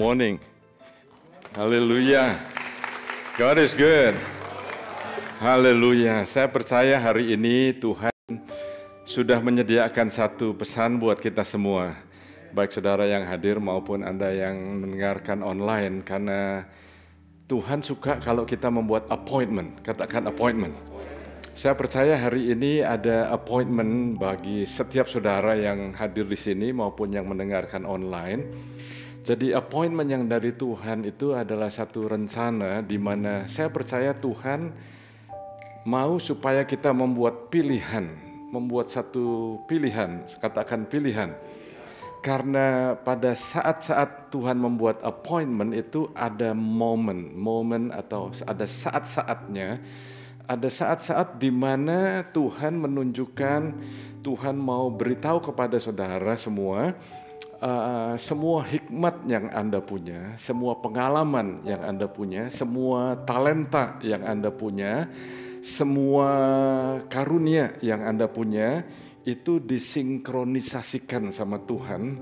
morning. Haleluya. God is good. Haleluya. Saya percaya hari ini Tuhan sudah menyediakan satu pesan buat kita semua. Baik saudara yang hadir maupun Anda yang mendengarkan online karena Tuhan suka kalau kita membuat appointment. Katakan appointment. Saya percaya hari ini ada appointment bagi setiap saudara yang hadir di sini maupun yang mendengarkan online. Jadi appointment yang dari Tuhan itu adalah satu rencana di mana saya percaya Tuhan mau supaya kita membuat pilihan, membuat satu pilihan, katakan pilihan. Karena pada saat-saat Tuhan membuat appointment itu ada momen, momen atau ada saat-saatnya, ada saat-saat di mana Tuhan menunjukkan, Tuhan mau beritahu kepada saudara semua, uh, semua hikmat yang Anda punya, semua pengalaman yang Anda punya, semua talenta yang Anda punya, semua karunia yang Anda punya itu disinkronisasikan sama Tuhan,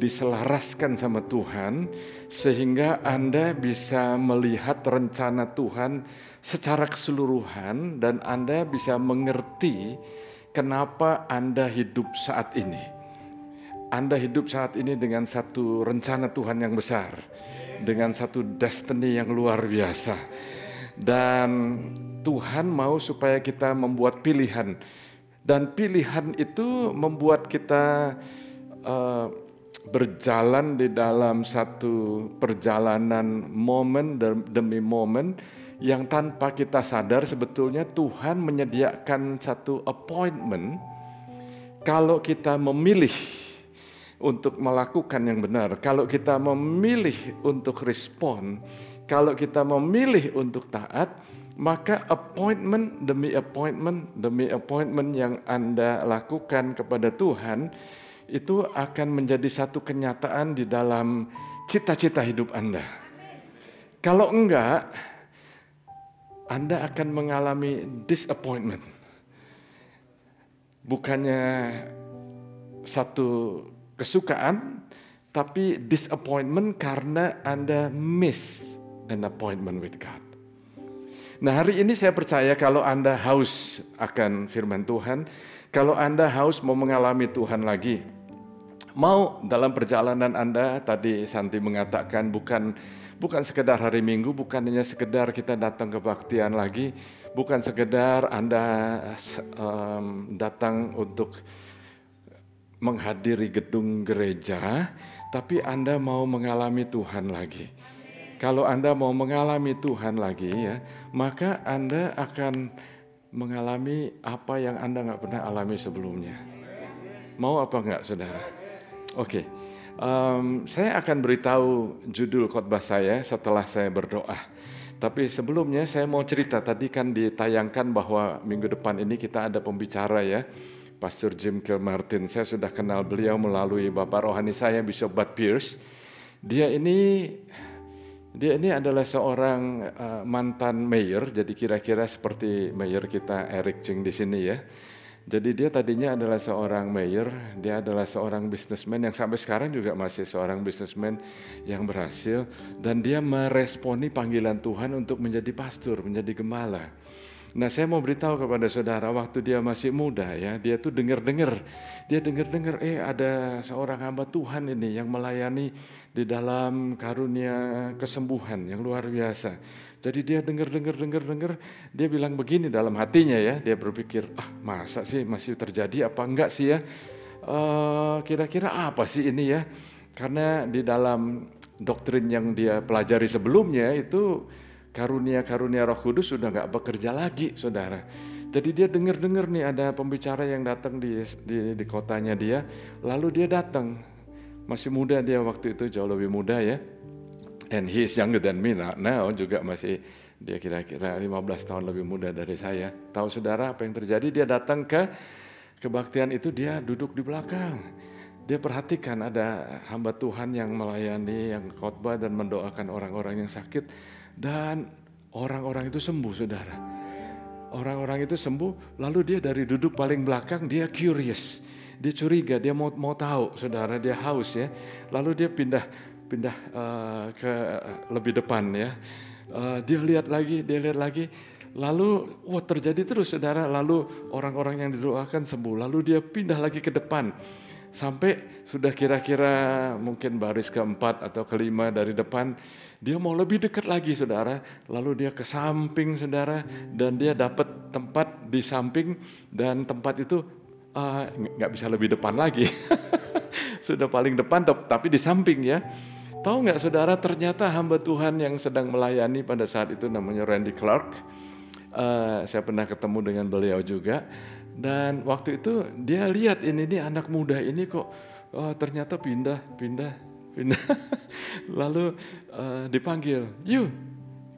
diselaraskan sama Tuhan sehingga Anda bisa melihat rencana Tuhan secara keseluruhan dan Anda bisa mengerti kenapa Anda hidup saat ini anda hidup saat ini dengan satu rencana Tuhan yang besar, dengan satu destiny yang luar biasa. Dan Tuhan mau supaya kita membuat pilihan. Dan pilihan itu membuat kita uh, berjalan di dalam satu perjalanan momen demi momen yang tanpa kita sadar sebetulnya Tuhan menyediakan satu appointment kalau kita memilih untuk melakukan yang benar. Kalau kita memilih untuk respon, kalau kita memilih untuk taat, maka appointment demi appointment demi appointment yang Anda lakukan kepada Tuhan itu akan menjadi satu kenyataan di dalam cita-cita hidup Anda. Kalau enggak, Anda akan mengalami disappointment. Bukannya satu kesukaan, tapi disappointment karena Anda miss an appointment with God. Nah hari ini saya percaya kalau Anda haus akan firman Tuhan, kalau Anda haus mau mengalami Tuhan lagi, mau dalam perjalanan Anda, tadi Santi mengatakan bukan bukan sekedar hari Minggu, bukan hanya sekedar kita datang kebaktian lagi, bukan sekedar Anda um, datang untuk menghadiri gedung gereja, tapi Anda mau mengalami Tuhan lagi. Kalau Anda mau mengalami Tuhan lagi ya, maka Anda akan mengalami apa yang Anda nggak pernah alami sebelumnya. Mau apa nggak, saudara? Oke, okay. um, saya akan beritahu judul khotbah saya setelah saya berdoa. Tapi sebelumnya saya mau cerita tadi kan ditayangkan bahwa minggu depan ini kita ada pembicara ya Pastor Jim Kilmartin. Saya sudah kenal beliau melalui bapak rohani saya Bishop Bud Pierce. Dia ini dia ini adalah seorang uh, mantan mayor, jadi kira-kira seperti mayor kita Eric Ching di sini ya. Jadi dia tadinya adalah seorang mayor, dia adalah seorang businessman yang sampai sekarang juga masih seorang businessman yang berhasil dan dia meresponi panggilan Tuhan untuk menjadi pastor, menjadi gembala. Nah saya mau beritahu kepada saudara waktu dia masih muda ya, dia tuh dengar-dengar, dia dengar-dengar eh ada seorang hamba Tuhan ini yang melayani di dalam karunia kesembuhan yang luar biasa. Jadi dia dengar dengar dengar dengar dia bilang begini dalam hatinya ya, dia berpikir ah masa sih masih terjadi apa enggak sih ya? Eh, kira-kira e, apa sih ini ya? Karena di dalam doktrin yang dia pelajari sebelumnya itu karunia-karunia Roh Kudus sudah nggak bekerja lagi, saudara. Jadi dia dengar-dengar nih ada pembicara yang datang di, di di kotanya dia, lalu dia datang. Masih muda dia waktu itu jauh lebih muda ya. And he is younger than me now, juga masih dia kira-kira 15 tahun lebih muda dari saya. Tahu saudara apa yang terjadi? Dia datang ke kebaktian itu dia duduk di belakang. Dia perhatikan ada hamba Tuhan yang melayani, yang khotbah dan mendoakan orang-orang yang sakit dan orang-orang itu sembuh saudara. Orang-orang itu sembuh lalu dia dari duduk paling belakang dia curious. Dia curiga, dia mau mau tahu saudara, dia haus ya. Lalu dia pindah pindah uh, ke lebih depan ya. Uh, dia lihat lagi, dia lihat lagi. Lalu wah terjadi terus saudara. Lalu orang-orang yang didoakan sembuh. Lalu dia pindah lagi ke depan sampai sudah kira-kira mungkin baris keempat atau kelima dari depan dia mau lebih dekat lagi saudara, lalu dia ke samping saudara, dan dia dapat tempat di samping dan tempat itu eh, nggak uh, bisa lebih depan lagi. Sudah paling depan tapi di samping ya. Tahu nggak saudara ternyata hamba Tuhan yang sedang melayani pada saat itu namanya Randy Clark. Uh, saya pernah ketemu dengan beliau juga dan waktu itu dia lihat ini ini anak muda ini kok uh, ternyata pindah pindah Lalu uh, dipanggil, you,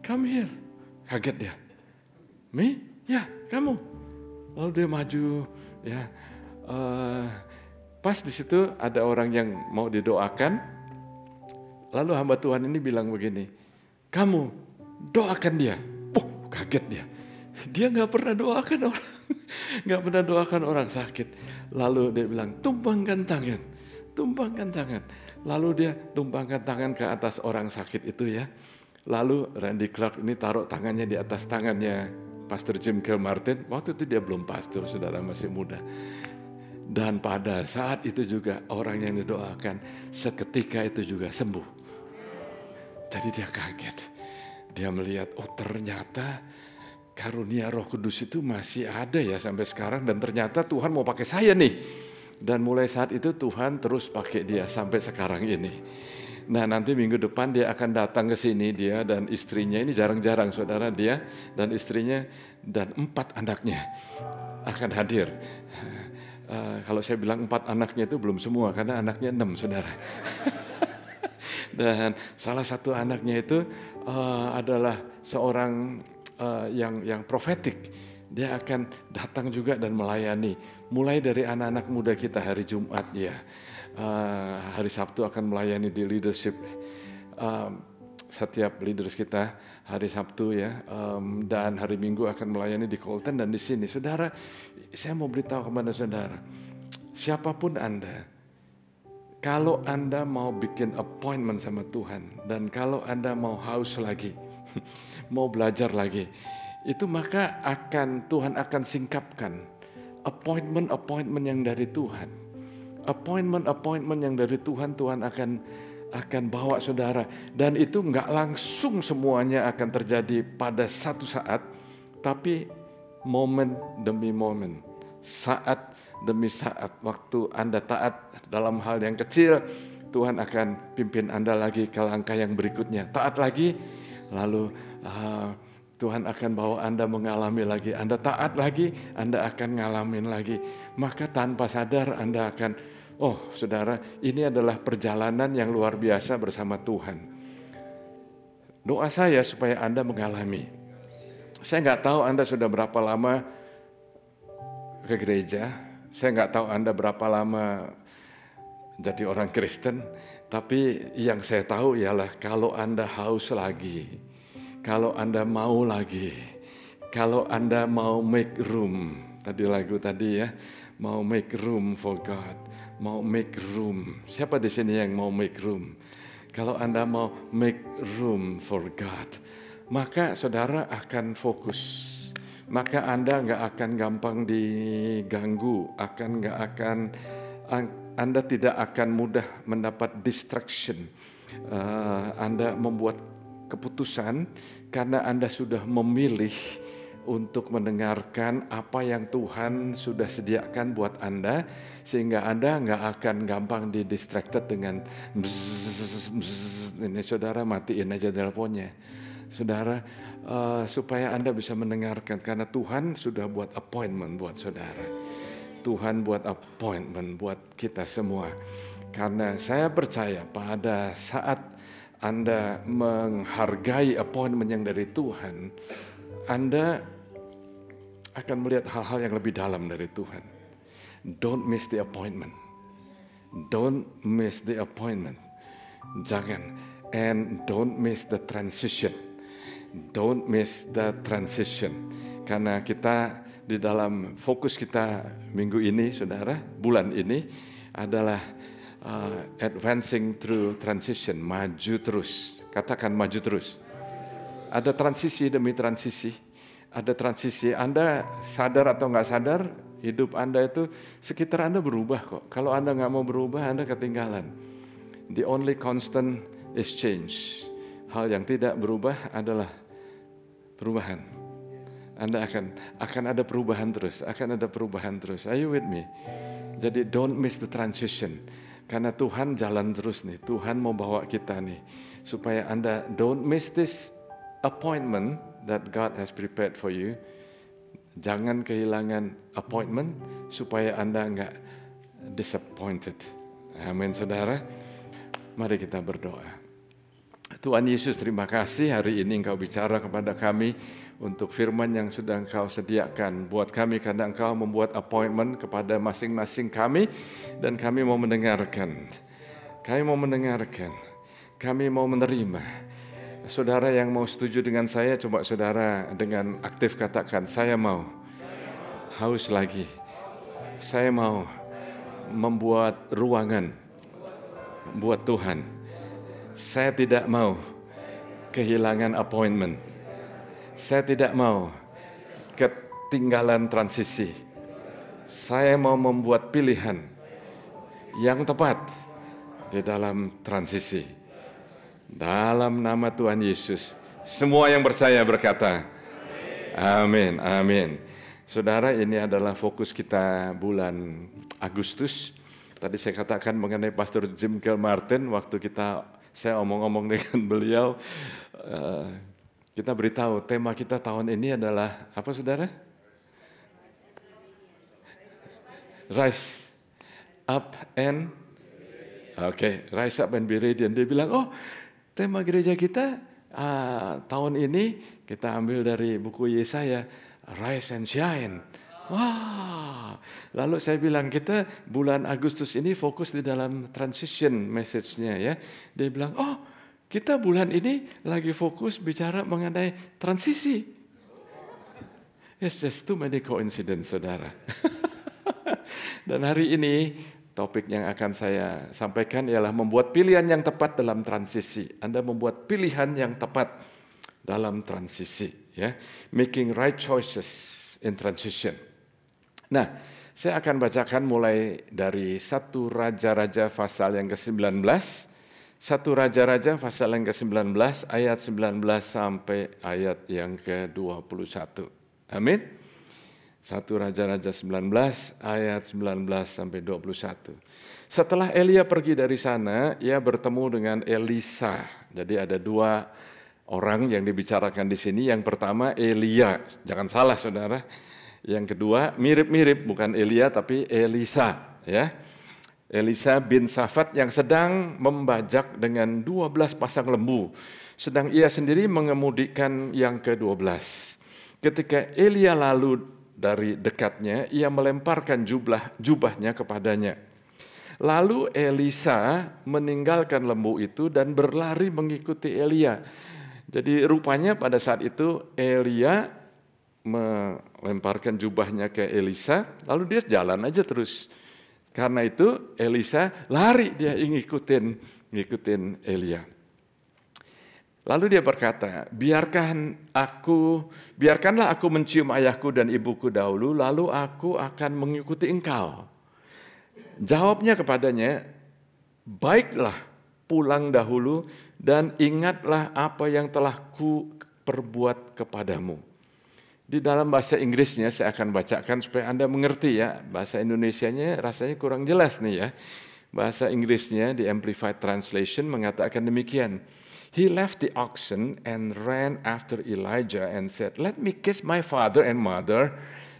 come here. Kaget dia. Me? Ya, yeah, kamu. Lalu dia maju, ya. Uh, pas di situ ada orang yang mau didoakan. Lalu hamba Tuhan ini bilang begini, kamu doakan dia. puh kaget dia. Dia nggak pernah doakan orang, nggak pernah doakan orang sakit. Lalu dia bilang, tumpangkan tangan, tumpangkan tangan. Lalu dia tumpangkan tangan ke atas orang sakit itu ya. Lalu Randy Clark ini taruh tangannya di atas tangannya Pastor Jim K. Martin. Waktu itu dia belum pastor, saudara masih muda. Dan pada saat itu juga orang yang didoakan seketika itu juga sembuh. Jadi dia kaget. Dia melihat, oh ternyata karunia roh kudus itu masih ada ya sampai sekarang. Dan ternyata Tuhan mau pakai saya nih dan mulai saat itu Tuhan terus pakai dia sampai sekarang ini. Nah nanti minggu depan dia akan datang ke sini dia dan istrinya ini jarang-jarang saudara dia dan istrinya dan empat anaknya akan hadir. Uh, kalau saya bilang empat anaknya itu belum semua karena anaknya enam saudara. dan salah satu anaknya itu uh, adalah seorang uh, yang yang profetik. Dia akan datang juga dan melayani mulai dari anak-anak muda kita hari Jumat ya, uh, hari Sabtu akan melayani di leadership. Uh, setiap leaders kita hari Sabtu ya um, dan hari Minggu akan melayani di Colton dan di sini. Saudara, saya mau beritahu kepada saudara, siapapun Anda, kalau Anda mau bikin appointment sama Tuhan dan kalau Anda mau haus lagi, mau belajar lagi, itu maka akan Tuhan akan singkapkan appointment-appointment yang dari Tuhan. Appointment-appointment yang dari Tuhan, Tuhan akan akan bawa saudara. Dan itu nggak langsung semuanya akan terjadi pada satu saat, tapi momen demi momen, saat demi saat. Waktu Anda taat dalam hal yang kecil, Tuhan akan pimpin Anda lagi ke langkah yang berikutnya. Taat lagi, lalu uh, Tuhan akan bawa Anda mengalami lagi. Anda taat lagi, Anda akan ngalamin lagi. Maka tanpa sadar Anda akan, oh saudara, ini adalah perjalanan yang luar biasa bersama Tuhan. Doa saya supaya Anda mengalami. Saya nggak tahu Anda sudah berapa lama ke gereja. Saya nggak tahu Anda berapa lama jadi orang Kristen. Tapi yang saya tahu ialah kalau Anda haus lagi, kalau Anda mau lagi, kalau Anda mau make room, tadi lagu tadi ya, mau make room for God, mau make room. Siapa di sini yang mau make room? Kalau Anda mau make room for God, maka saudara akan fokus. Maka Anda nggak akan gampang diganggu, akan nggak akan anda tidak akan mudah mendapat distraction. Uh, anda membuat keputusan karena Anda sudah memilih untuk mendengarkan apa yang Tuhan sudah sediakan buat Anda sehingga Anda nggak akan gampang didistracted dengan bzzz, bzzz. ini saudara matiin aja teleponnya saudara uh, supaya Anda bisa mendengarkan karena Tuhan sudah buat appointment buat saudara Tuhan buat appointment buat kita semua karena saya percaya pada saat anda menghargai appointment yang dari Tuhan, Anda akan melihat hal-hal yang lebih dalam dari Tuhan. Don't miss the appointment. Don't miss the appointment. Jangan. And don't miss the transition. Don't miss the transition. Karena kita di dalam fokus kita minggu ini, saudara, bulan ini adalah uh, advancing through transition, maju terus. Katakan maju terus. Ada transisi demi transisi, ada transisi. Anda sadar atau nggak sadar, hidup Anda itu sekitar Anda berubah kok. Kalau Anda nggak mau berubah, Anda ketinggalan. The only constant is change. Hal yang tidak berubah adalah perubahan. Anda akan akan ada perubahan terus, akan ada perubahan terus. Are you with me? Jadi don't miss the transition karena Tuhan jalan terus nih, Tuhan mau bawa kita nih. Supaya Anda don't miss this appointment that God has prepared for you. Jangan kehilangan appointment supaya Anda nggak disappointed. Amin saudara. Mari kita berdoa. Tuhan Yesus terima kasih hari ini engkau bicara kepada kami untuk firman yang sudah engkau sediakan buat kami karena engkau membuat appointment kepada masing-masing kami dan kami mau mendengarkan. Kami mau mendengarkan. Kami mau menerima. Saudara yang mau setuju dengan saya coba saudara dengan aktif katakan saya mau. Haus lagi. Saya mau membuat ruangan buat Tuhan. Saya tidak mau kehilangan appointment saya tidak mau ketinggalan transisi. Saya mau membuat pilihan yang tepat di dalam transisi. Dalam nama Tuhan Yesus, semua yang percaya berkata, Amin, amin. Saudara, ini adalah fokus kita bulan Agustus. Tadi saya katakan mengenai Pastor Jim Gil waktu kita saya omong-omong dengan beliau uh, kita beritahu tema kita tahun ini adalah apa saudara? Rise up and oke okay, rise up and be radiant. Dia bilang oh tema gereja kita uh, tahun ini kita ambil dari buku Yesaya rise and shine. Wah, wow. lalu saya bilang kita bulan Agustus ini fokus di dalam transition message-nya ya. Dia bilang, oh kita bulan ini lagi fokus bicara mengenai transisi. It's just too many coincidence, saudara. Dan hari ini topik yang akan saya sampaikan ialah membuat pilihan yang tepat dalam transisi. Anda membuat pilihan yang tepat dalam transisi, ya. Making right choices in transition. Nah, saya akan bacakan mulai dari satu raja-raja pasal yang ke-19 satu Raja-Raja pasal yang ke-19 ayat 19 sampai ayat yang ke-21. Amin. Satu Raja-Raja 19 ayat 19 sampai 21. Setelah Elia pergi dari sana, ia bertemu dengan Elisa. Jadi ada dua orang yang dibicarakan di sini. Yang pertama Elia, jangan salah saudara. Yang kedua mirip-mirip bukan Elia tapi Elisa ya. Elisa bin Safat yang sedang membajak dengan 12 pasang lembu. Sedang ia sendiri mengemudikan yang ke-12. Ketika Elia lalu dari dekatnya, ia melemparkan jubah jubahnya kepadanya. Lalu Elisa meninggalkan lembu itu dan berlari mengikuti Elia. Jadi rupanya pada saat itu Elia melemparkan jubahnya ke Elisa, lalu dia jalan aja terus karena itu Elisa lari dia ingin ngikutin, ngikutin Elia. Lalu dia berkata, biarkan aku, biarkanlah aku mencium ayahku dan ibuku dahulu, lalu aku akan mengikuti engkau. Jawabnya kepadanya, baiklah pulang dahulu dan ingatlah apa yang telah ku perbuat kepadamu. Di dalam bahasa Inggrisnya saya akan bacakan supaya Anda mengerti ya. Bahasa Indonesianya rasanya kurang jelas nih ya. Bahasa Inggrisnya di Amplified Translation mengatakan demikian. He left the oxen and ran after Elijah and said, "Let me kiss my father and mother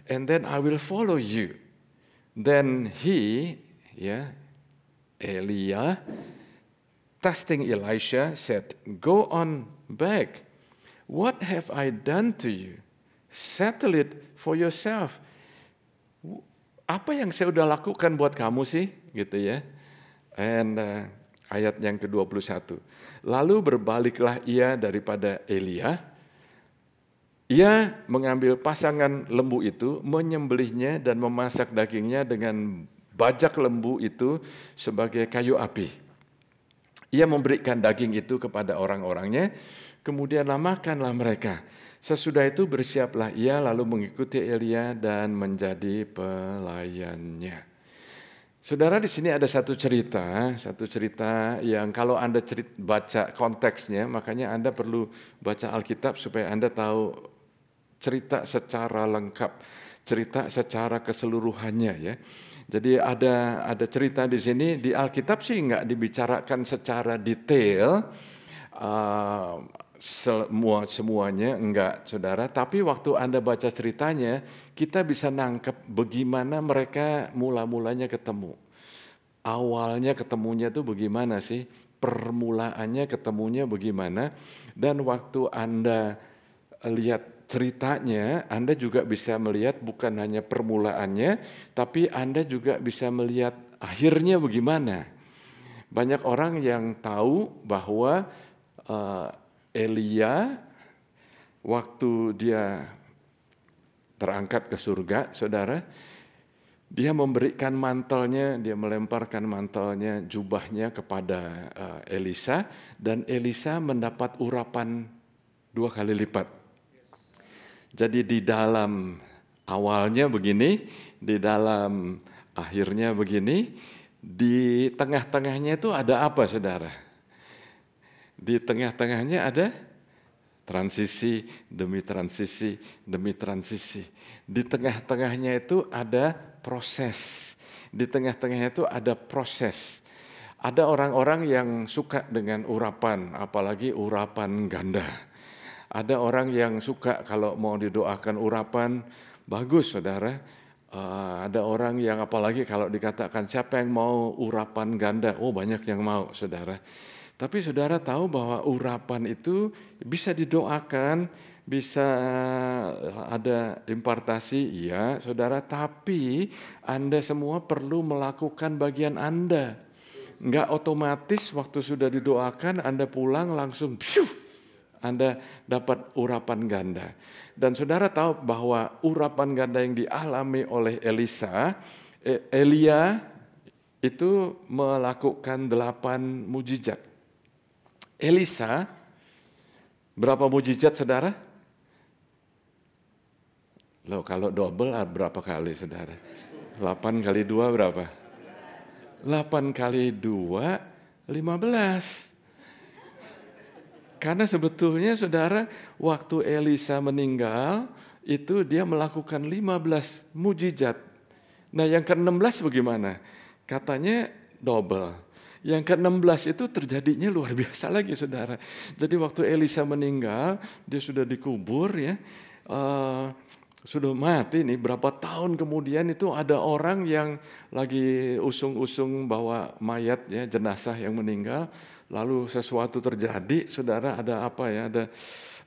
and then I will follow you." Then he, ya, Elia, testing Elisha, said, Go on back. What have I done to you? Settle it for yourself. Apa yang saya udah lakukan buat kamu sih? Gitu ya. And uh, ayat yang ke-21. Lalu berbaliklah ia daripada Elia. Ia mengambil pasangan lembu itu, menyembelihnya dan memasak dagingnya dengan bajak lembu itu sebagai kayu api. Ia memberikan daging itu kepada orang-orangnya, kemudian makanlah mereka. Sesudah itu bersiaplah ia lalu mengikuti Elia dan menjadi pelayannya. Saudara di sini ada satu cerita, satu cerita yang kalau Anda cerit, baca konteksnya, makanya Anda perlu baca Alkitab supaya Anda tahu cerita secara lengkap, cerita secara keseluruhannya ya. Jadi ada ada cerita di sini di Alkitab sih nggak dibicarakan secara detail uh, semua semuanya enggak saudara tapi waktu anda baca ceritanya kita bisa nangkep bagaimana mereka mula mulanya ketemu awalnya ketemunya tuh bagaimana sih permulaannya ketemunya bagaimana dan waktu anda lihat ceritanya anda juga bisa melihat bukan hanya permulaannya tapi anda juga bisa melihat akhirnya bagaimana banyak orang yang tahu bahwa eh, Elia waktu dia terangkat ke surga, saudara, dia memberikan mantelnya, dia melemparkan mantelnya, jubahnya kepada eh, Elisa, dan Elisa mendapat urapan dua kali lipat. Jadi di dalam awalnya begini, di dalam akhirnya begini, di tengah-tengahnya itu ada apa, saudara? di tengah-tengahnya ada transisi demi transisi demi transisi. Di tengah-tengahnya itu ada proses. Di tengah-tengahnya itu ada proses. Ada orang-orang yang suka dengan urapan, apalagi urapan ganda. Ada orang yang suka kalau mau didoakan urapan, bagus saudara. Uh, ada orang yang apalagi kalau dikatakan siapa yang mau urapan ganda, oh banyak yang mau saudara. Tapi saudara tahu bahwa urapan itu bisa didoakan, bisa eh, ada impartasi, iya saudara. Tapi Anda semua perlu melakukan bagian Anda. Enggak otomatis waktu sudah didoakan Anda pulang langsung pshuh, anda dapat urapan ganda. Dan saudara tahu bahwa urapan ganda yang dialami oleh Elisa, eh, Elia itu melakukan delapan mujizat. Elisa, berapa mujizat saudara? Loh kalau double ah, berapa kali saudara? 8 kali 2 berapa? 8 kali 2, 15. Karena sebetulnya saudara waktu Elisa meninggal itu dia melakukan 15 mujizat. Nah yang ke-16 bagaimana? Katanya double. Yang ke-16 itu terjadinya luar biasa lagi saudara. Jadi waktu Elisa meninggal, dia sudah dikubur ya. Uh, sudah mati nih berapa tahun kemudian itu ada orang yang lagi usung-usung bawa mayat ya jenazah yang meninggal lalu sesuatu terjadi saudara ada apa ya ada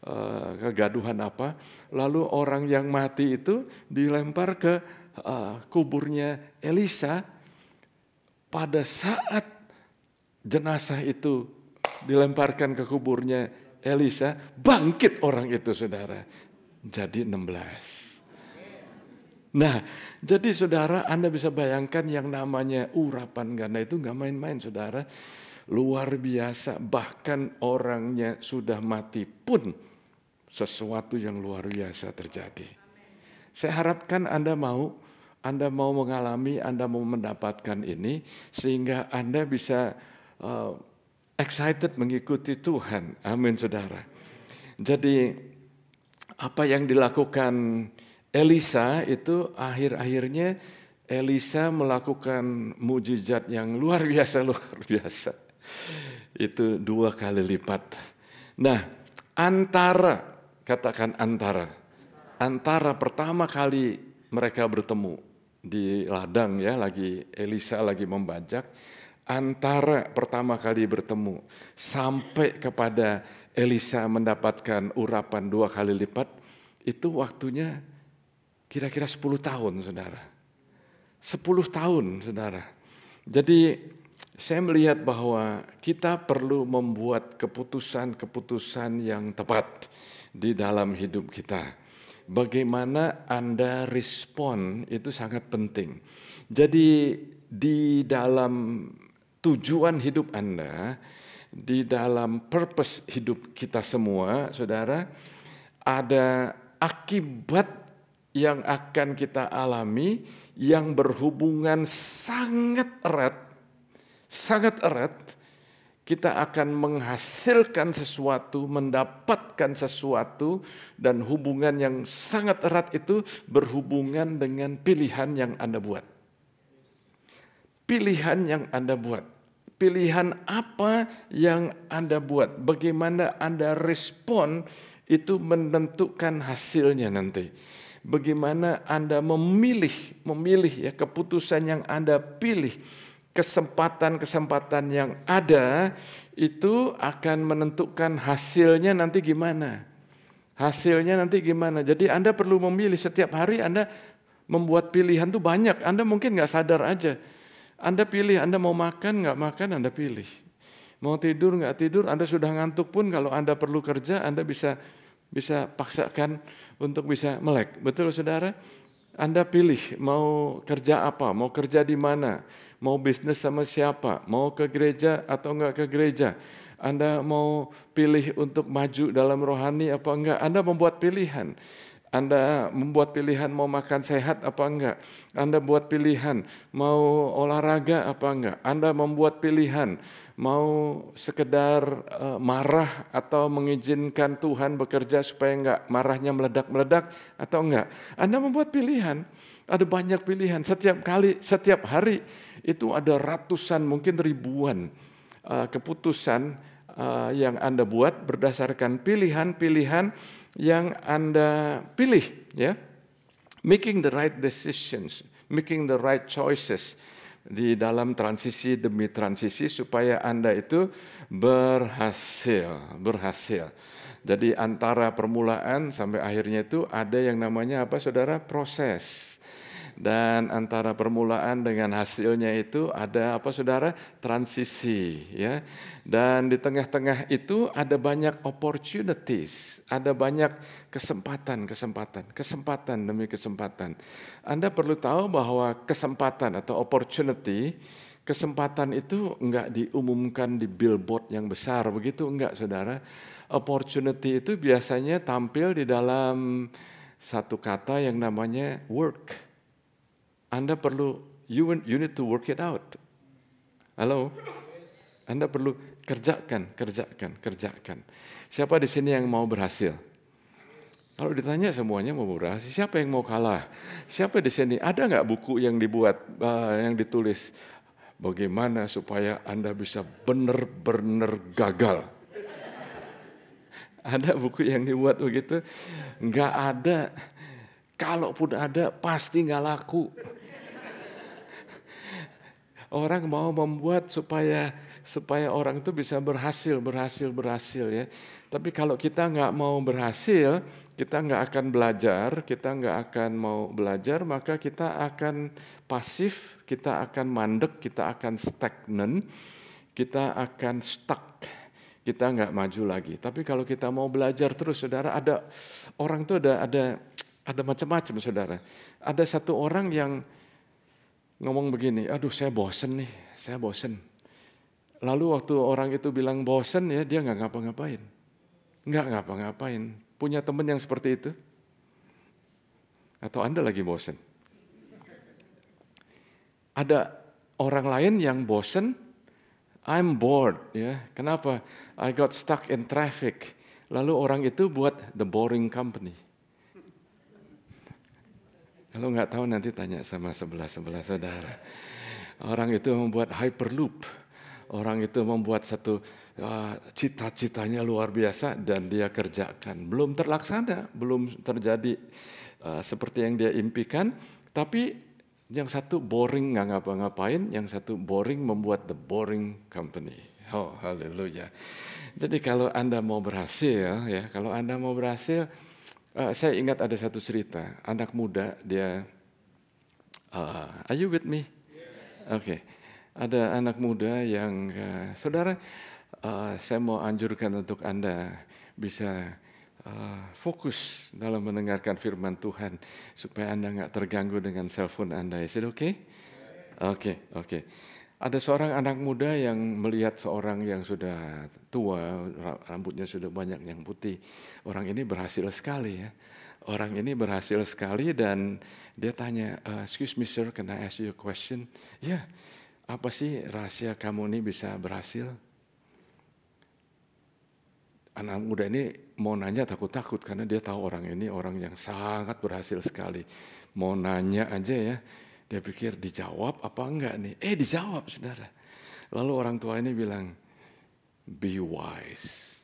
uh, kegaduhan apa lalu orang yang mati itu dilempar ke uh, kuburnya Elisa pada saat jenazah itu dilemparkan ke kuburnya Elisa, bangkit orang itu saudara. Jadi 16. Nah, jadi saudara Anda bisa bayangkan yang namanya urapan ganda itu nggak main-main saudara. Luar biasa, bahkan orangnya sudah mati pun sesuatu yang luar biasa terjadi. Saya harapkan Anda mau Anda mau mengalami, Anda mau mendapatkan ini sehingga Anda bisa uh, excited mengikuti Tuhan. Amin, saudara. Jadi apa yang dilakukan Elisa itu akhir-akhirnya Elisa melakukan mujizat yang luar biasa, luar biasa. Itu dua kali lipat. Nah, antara, katakan antara, antara pertama kali mereka bertemu di ladang ya, lagi Elisa lagi membajak, antara pertama kali bertemu sampai kepada Elisa mendapatkan urapan dua kali lipat itu waktunya kira-kira 10 tahun saudara. 10 tahun saudara. Jadi saya melihat bahwa kita perlu membuat keputusan-keputusan yang tepat di dalam hidup kita. Bagaimana Anda respon itu sangat penting. Jadi di dalam tujuan hidup Anda, di dalam purpose hidup kita semua, saudara, ada akibat yang akan kita alami yang berhubungan sangat erat, sangat erat. Kita akan menghasilkan sesuatu, mendapatkan sesuatu, dan hubungan yang sangat erat itu berhubungan dengan pilihan yang Anda buat. Pilihan yang Anda buat pilihan apa yang Anda buat, bagaimana Anda respon itu menentukan hasilnya nanti. Bagaimana Anda memilih, memilih ya keputusan yang Anda pilih, kesempatan-kesempatan yang ada itu akan menentukan hasilnya nanti gimana. Hasilnya nanti gimana. Jadi Anda perlu memilih setiap hari Anda membuat pilihan tuh banyak. Anda mungkin nggak sadar aja anda pilih, Anda mau makan nggak makan, Anda pilih. Mau tidur nggak tidur, Anda sudah ngantuk pun kalau Anda perlu kerja, Anda bisa bisa paksakan untuk bisa melek. Betul saudara? Anda pilih mau kerja apa, mau kerja di mana, mau bisnis sama siapa, mau ke gereja atau enggak ke gereja. Anda mau pilih untuk maju dalam rohani apa enggak, Anda membuat pilihan. Anda membuat pilihan mau makan sehat apa enggak? Anda buat pilihan mau olahraga apa enggak? Anda membuat pilihan mau sekedar eh, marah atau mengizinkan Tuhan bekerja supaya enggak marahnya meledak-meledak atau enggak? Anda membuat pilihan. Ada banyak pilihan setiap kali, setiap hari itu ada ratusan mungkin ribuan eh, keputusan eh, yang Anda buat berdasarkan pilihan-pilihan yang Anda pilih ya. Making the right decisions, making the right choices di dalam transisi demi transisi supaya Anda itu berhasil, berhasil. Jadi antara permulaan sampai akhirnya itu ada yang namanya apa Saudara? proses dan antara permulaan dengan hasilnya itu ada apa saudara transisi ya dan di tengah-tengah itu ada banyak opportunities ada banyak kesempatan kesempatan kesempatan demi kesempatan Anda perlu tahu bahwa kesempatan atau opportunity kesempatan itu enggak diumumkan di billboard yang besar begitu enggak saudara opportunity itu biasanya tampil di dalam satu kata yang namanya work anda perlu you you need to work it out. Halo? Anda perlu kerjakan, kerjakan, kerjakan. Siapa di sini yang mau berhasil? Kalau ditanya semuanya mau berhasil, siapa yang mau kalah? Siapa di sini? Ada nggak buku yang dibuat, eh, yang ditulis? Bagaimana supaya Anda bisa benar-benar gagal? Ada buku yang dibuat begitu? Nggak ada. Kalaupun ada, pasti nggak laku orang mau membuat supaya supaya orang itu bisa berhasil, berhasil, berhasil ya. Tapi kalau kita nggak mau berhasil, kita nggak akan belajar, kita nggak akan mau belajar, maka kita akan pasif, kita akan mandek, kita akan stagnan, kita akan stuck, kita nggak maju lagi. Tapi kalau kita mau belajar terus, saudara, ada orang tuh ada ada ada macam-macam, saudara. Ada satu orang yang ngomong begini, aduh saya bosen nih, saya bosen. Lalu waktu orang itu bilang bosen ya dia nggak ngapa-ngapain. Nggak ngapa-ngapain. Punya temen yang seperti itu? Atau Anda lagi bosen? Ada orang lain yang bosen, I'm bored ya. Kenapa? I got stuck in traffic. Lalu orang itu buat the boring company. Kalau nggak tahu nanti tanya sama sebelah-sebelah saudara. Orang itu membuat hyperloop. Orang itu membuat satu uh, cita-citanya luar biasa dan dia kerjakan. Belum terlaksana, belum terjadi uh, seperti yang dia impikan. Tapi yang satu boring nggak ngapa-ngapain, yang satu boring membuat the boring company. Oh, haleluya. Jadi kalau Anda mau berhasil, ya kalau Anda mau berhasil, Uh, saya ingat ada satu cerita, anak muda dia, uh, are you with me? Oke, okay. ada anak muda yang, uh, saudara, uh, saya mau anjurkan untuk anda bisa uh, fokus dalam mendengarkan firman Tuhan supaya anda nggak terganggu dengan phone anda. Is it okay? Oke, okay, oke. Okay. Ada seorang anak muda yang melihat seorang yang sudah tua, rambutnya sudah banyak yang putih. Orang ini berhasil sekali ya. Orang ini berhasil sekali dan dia tanya, eh, excuse me sir, can I ask you a question? Ya, apa sih rahasia kamu ini bisa berhasil? Anak muda ini mau nanya takut-takut karena dia tahu orang ini orang yang sangat berhasil sekali. Mau nanya aja ya, dia pikir dijawab apa enggak nih? Eh dijawab saudara. Lalu orang tua ini bilang, be wise.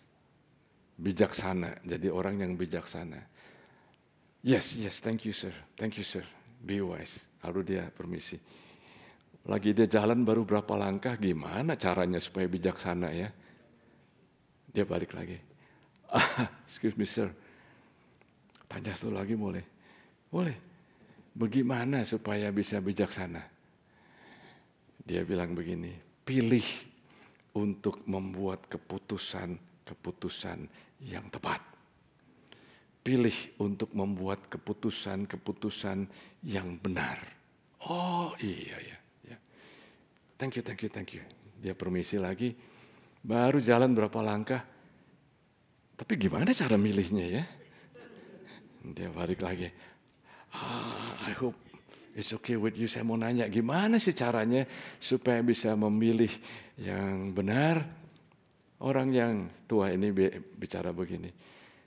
Bijaksana, jadi orang yang bijaksana. Yes, yes, thank you sir, thank you sir, be wise. Lalu dia permisi. Lagi dia jalan baru berapa langkah, gimana caranya supaya bijaksana ya? Dia balik lagi. Ah, excuse me sir, tanya satu lagi boleh? Boleh. Bagaimana supaya bisa bijaksana? Dia bilang begini, pilih untuk membuat keputusan-keputusan yang tepat. Pilih untuk membuat keputusan-keputusan yang benar. Oh iya ya. Thank you, thank you, thank you. Dia permisi lagi. Baru jalan berapa langkah. Tapi gimana cara milihnya ya? Dia balik lagi ah, I hope it's okay with you. Saya mau nanya gimana sih caranya supaya bisa memilih yang benar. Orang yang tua ini bicara begini.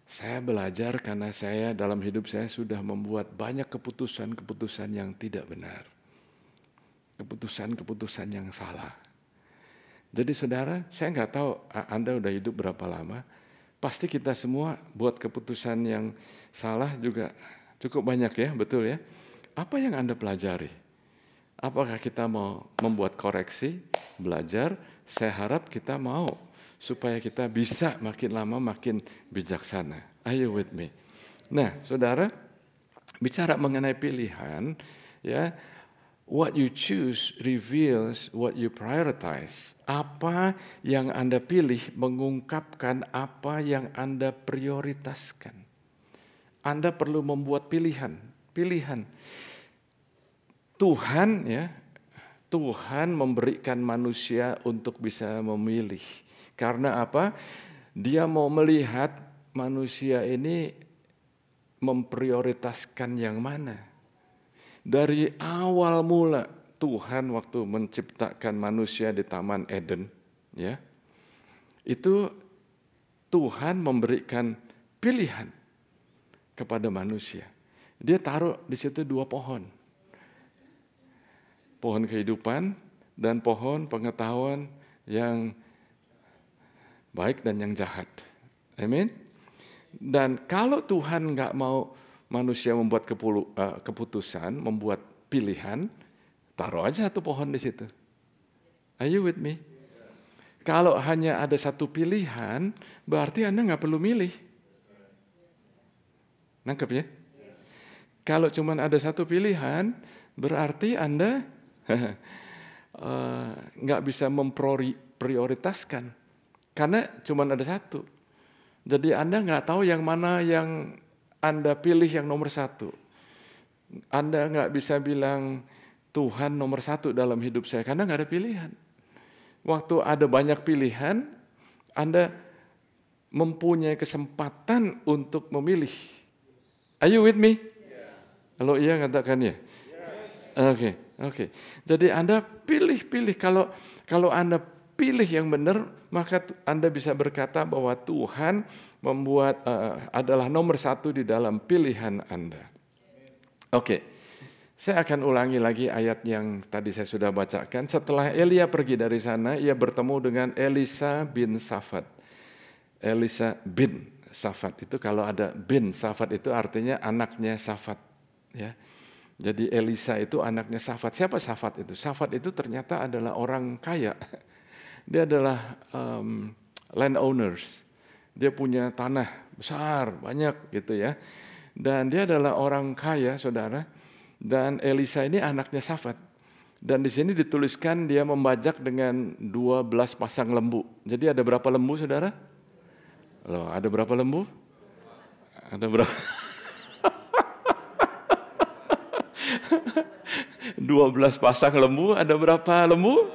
Saya belajar karena saya dalam hidup saya sudah membuat banyak keputusan-keputusan yang tidak benar. Keputusan-keputusan yang salah. Jadi saudara, saya nggak tahu Anda udah hidup berapa lama. Pasti kita semua buat keputusan yang salah juga Cukup banyak ya, betul ya. Apa yang Anda pelajari? Apakah kita mau membuat koreksi, belajar? Saya harap kita mau supaya kita bisa makin lama makin bijaksana. Are you with me? Nah, saudara, bicara mengenai pilihan, ya, what you choose reveals what you prioritize. Apa yang Anda pilih mengungkapkan apa yang Anda prioritaskan. Anda perlu membuat pilihan, pilihan. Tuhan ya, Tuhan memberikan manusia untuk bisa memilih. Karena apa? Dia mau melihat manusia ini memprioritaskan yang mana. Dari awal mula Tuhan waktu menciptakan manusia di Taman Eden, ya. Itu Tuhan memberikan pilihan kepada manusia. Dia taruh di situ dua pohon. Pohon kehidupan dan pohon pengetahuan yang baik dan yang jahat. Amin. Dan kalau Tuhan nggak mau manusia membuat kepulu, uh, keputusan, membuat pilihan, taruh aja satu pohon di situ. Are you with me? Kalau hanya ada satu pilihan, berarti Anda nggak perlu milih. Nangkep ya? Kalau cuma ada satu pilihan, berarti Anda eh, nggak bisa memprioritaskan. Karena cuma ada satu. Jadi Anda nggak tahu yang mana yang Anda pilih yang nomor satu. Anda nggak bisa bilang Tuhan nomor satu dalam hidup saya, karena nggak ada pilihan. Waktu ada banyak pilihan, Anda mempunyai kesempatan untuk memilih Are you with me? Yeah. Kalau iya katakan ya. Oke, yes. oke. Okay, okay. Jadi Anda pilih-pilih kalau kalau Anda pilih yang benar, maka Anda bisa berkata bahwa Tuhan membuat uh, adalah nomor satu di dalam pilihan Anda. Oke, okay. saya akan ulangi lagi ayat yang tadi saya sudah bacakan. Setelah Elia pergi dari sana, ia bertemu dengan Elisa bin Safat. Elisa bin Safat itu kalau ada bin Safat itu artinya anaknya Safat ya. Jadi Elisa itu anaknya Safat. Siapa Safat itu? Safat itu ternyata adalah orang kaya. Dia adalah um, land owners. Dia punya tanah besar, banyak gitu ya. Dan dia adalah orang kaya, Saudara. Dan Elisa ini anaknya Safat. Dan di sini dituliskan dia membajak dengan 12 pasang lembu. Jadi ada berapa lembu, Saudara? Loh, ada berapa lembu? Ada berapa? 12 pasang lembu, ada berapa lembu?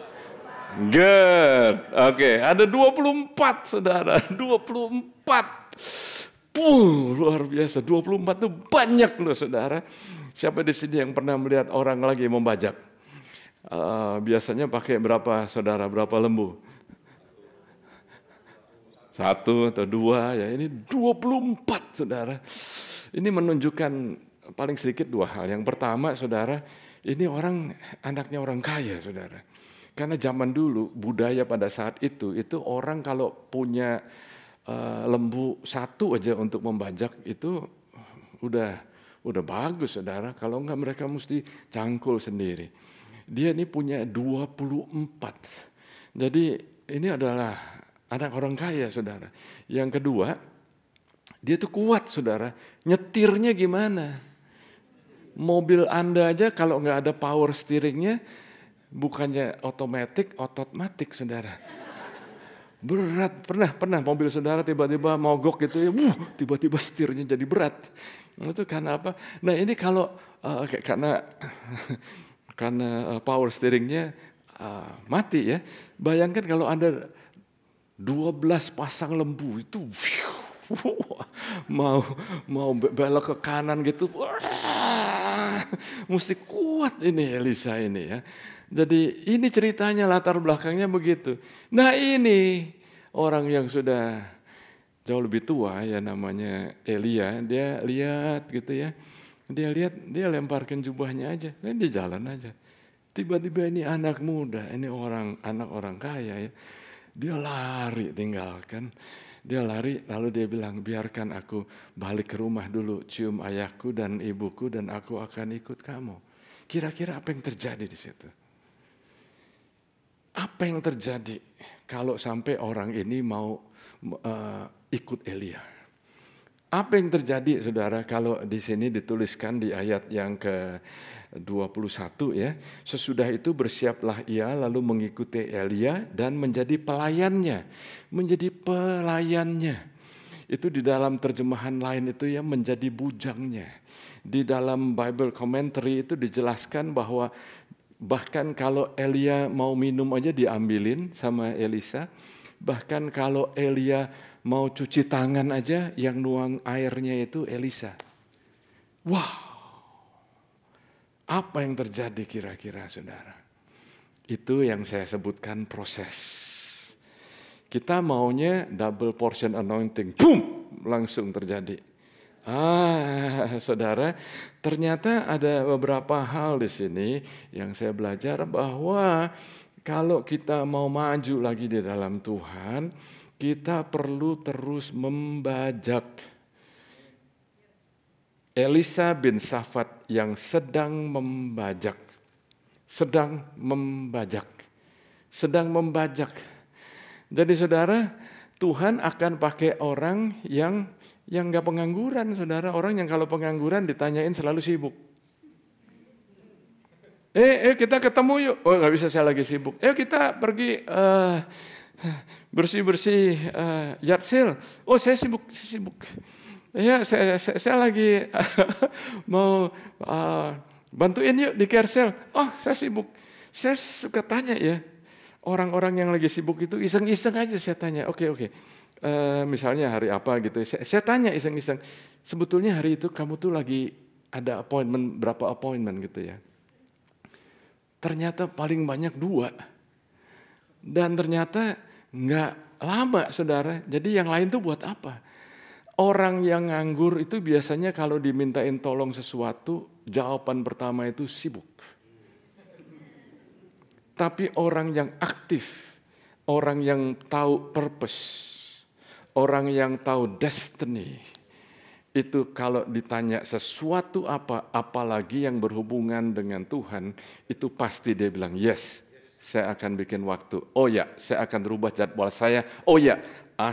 Good. Oke, okay. ada 24 saudara, 24. Puh, luar biasa. 24 itu banyak loh saudara. Siapa di sini yang pernah melihat orang lagi membajak? Uh, biasanya pakai berapa saudara, berapa lembu? satu atau dua ya ini 24 saudara ini menunjukkan paling sedikit dua hal yang pertama saudara ini orang anaknya orang kaya saudara karena zaman dulu budaya pada saat itu itu orang kalau punya uh, lembu satu aja untuk membajak itu udah udah bagus saudara kalau enggak mereka mesti cangkul sendiri dia ini punya 24 jadi ini adalah anak orang kaya, saudara. Yang kedua, dia tuh kuat, saudara. Nyetirnya gimana? Mobil Anda aja kalau nggak ada power steeringnya, bukannya otomatik, ototmatik saudara. Berat, pernah, pernah mobil saudara tiba-tiba mogok gitu ya, wuh, tiba-tiba setirnya jadi berat. Itu karena apa? Nah ini kalau, uh, karena karena eh, power steeringnya uh, mati ya, bayangkan kalau Anda 12 pasang lembu itu mau mau belok ke kanan gitu mesti kuat ini Elisa ini ya jadi ini ceritanya latar belakangnya begitu nah ini orang yang sudah jauh lebih tua ya namanya Elia dia lihat gitu ya dia lihat dia lemparkan jubahnya aja dan nah, dia jalan aja tiba-tiba ini anak muda ini orang anak orang kaya ya dia lari tinggalkan. Dia lari lalu dia bilang, biarkan aku balik ke rumah dulu, cium ayahku dan ibuku dan aku akan ikut kamu. Kira-kira apa yang terjadi di situ? Apa yang terjadi kalau sampai orang ini mau uh, ikut Elia? Apa yang terjadi saudara kalau di sini dituliskan di ayat yang ke 21 ya. Sesudah itu bersiaplah ia lalu mengikuti Elia dan menjadi pelayannya. Menjadi pelayannya. Itu di dalam terjemahan lain itu ya menjadi bujangnya. Di dalam Bible commentary itu dijelaskan bahwa bahkan kalau Elia mau minum aja diambilin sama Elisa. Bahkan kalau Elia mau cuci tangan aja yang nuang airnya itu Elisa. Wow. Apa yang terjadi kira-kira saudara? Itu yang saya sebutkan proses. Kita maunya double portion anointing. Boom! Langsung terjadi. Ah, saudara, ternyata ada beberapa hal di sini yang saya belajar bahwa kalau kita mau maju lagi di dalam Tuhan, kita perlu terus membajak Elisa bin Safat yang sedang membajak, sedang membajak, sedang membajak. Jadi saudara, Tuhan akan pakai orang yang yang nggak pengangguran, saudara. Orang yang kalau pengangguran ditanyain selalu sibuk. Eh, eh kita ketemu yuk. Oh nggak bisa saya lagi sibuk. Eh kita pergi. Uh, bersih-bersih uh, eh, yatsil. Oh saya sibuk, sibuk. Ya saya, saya, saya lagi mau uh, bantuin yuk di kersel. Oh saya sibuk. Saya suka tanya ya orang-orang yang lagi sibuk itu iseng-iseng aja saya tanya. Oke okay, oke. Okay. Uh, eh, misalnya hari apa gitu. Saya, saya tanya iseng-iseng. Sebetulnya hari itu kamu tuh lagi ada appointment berapa appointment gitu ya. Ternyata paling banyak dua. Dan ternyata Nggak lama saudara, jadi yang lain tuh buat apa? Orang yang nganggur itu biasanya kalau dimintain tolong sesuatu, jawaban pertama itu sibuk. Tapi orang yang aktif, orang yang tahu purpose, orang yang tahu destiny, itu kalau ditanya sesuatu apa, apalagi yang berhubungan dengan Tuhan, itu pasti dia bilang yes, saya akan bikin waktu. Oh ya, saya akan rubah jadwal saya. Oh ya,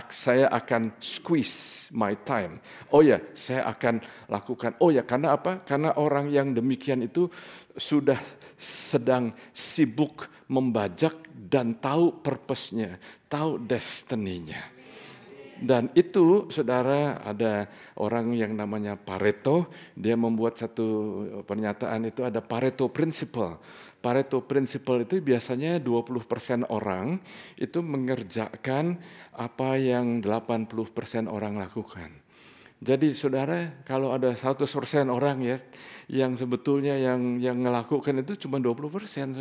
saya akan squeeze my time. Oh ya, saya akan lakukan. Oh ya, karena apa? Karena orang yang demikian itu sudah sedang sibuk membajak dan tahu purpose-nya, tahu destiny-nya. Dan itu saudara ada orang yang namanya Pareto, dia membuat satu eh, pernyataan itu ada Pareto Principle Pareto Principle itu biasanya 20% orang itu mengerjakan apa yang 80% orang lakukan. Jadi saudara kalau ada 100% orang ya yang sebetulnya yang yang melakukan itu cuma 20%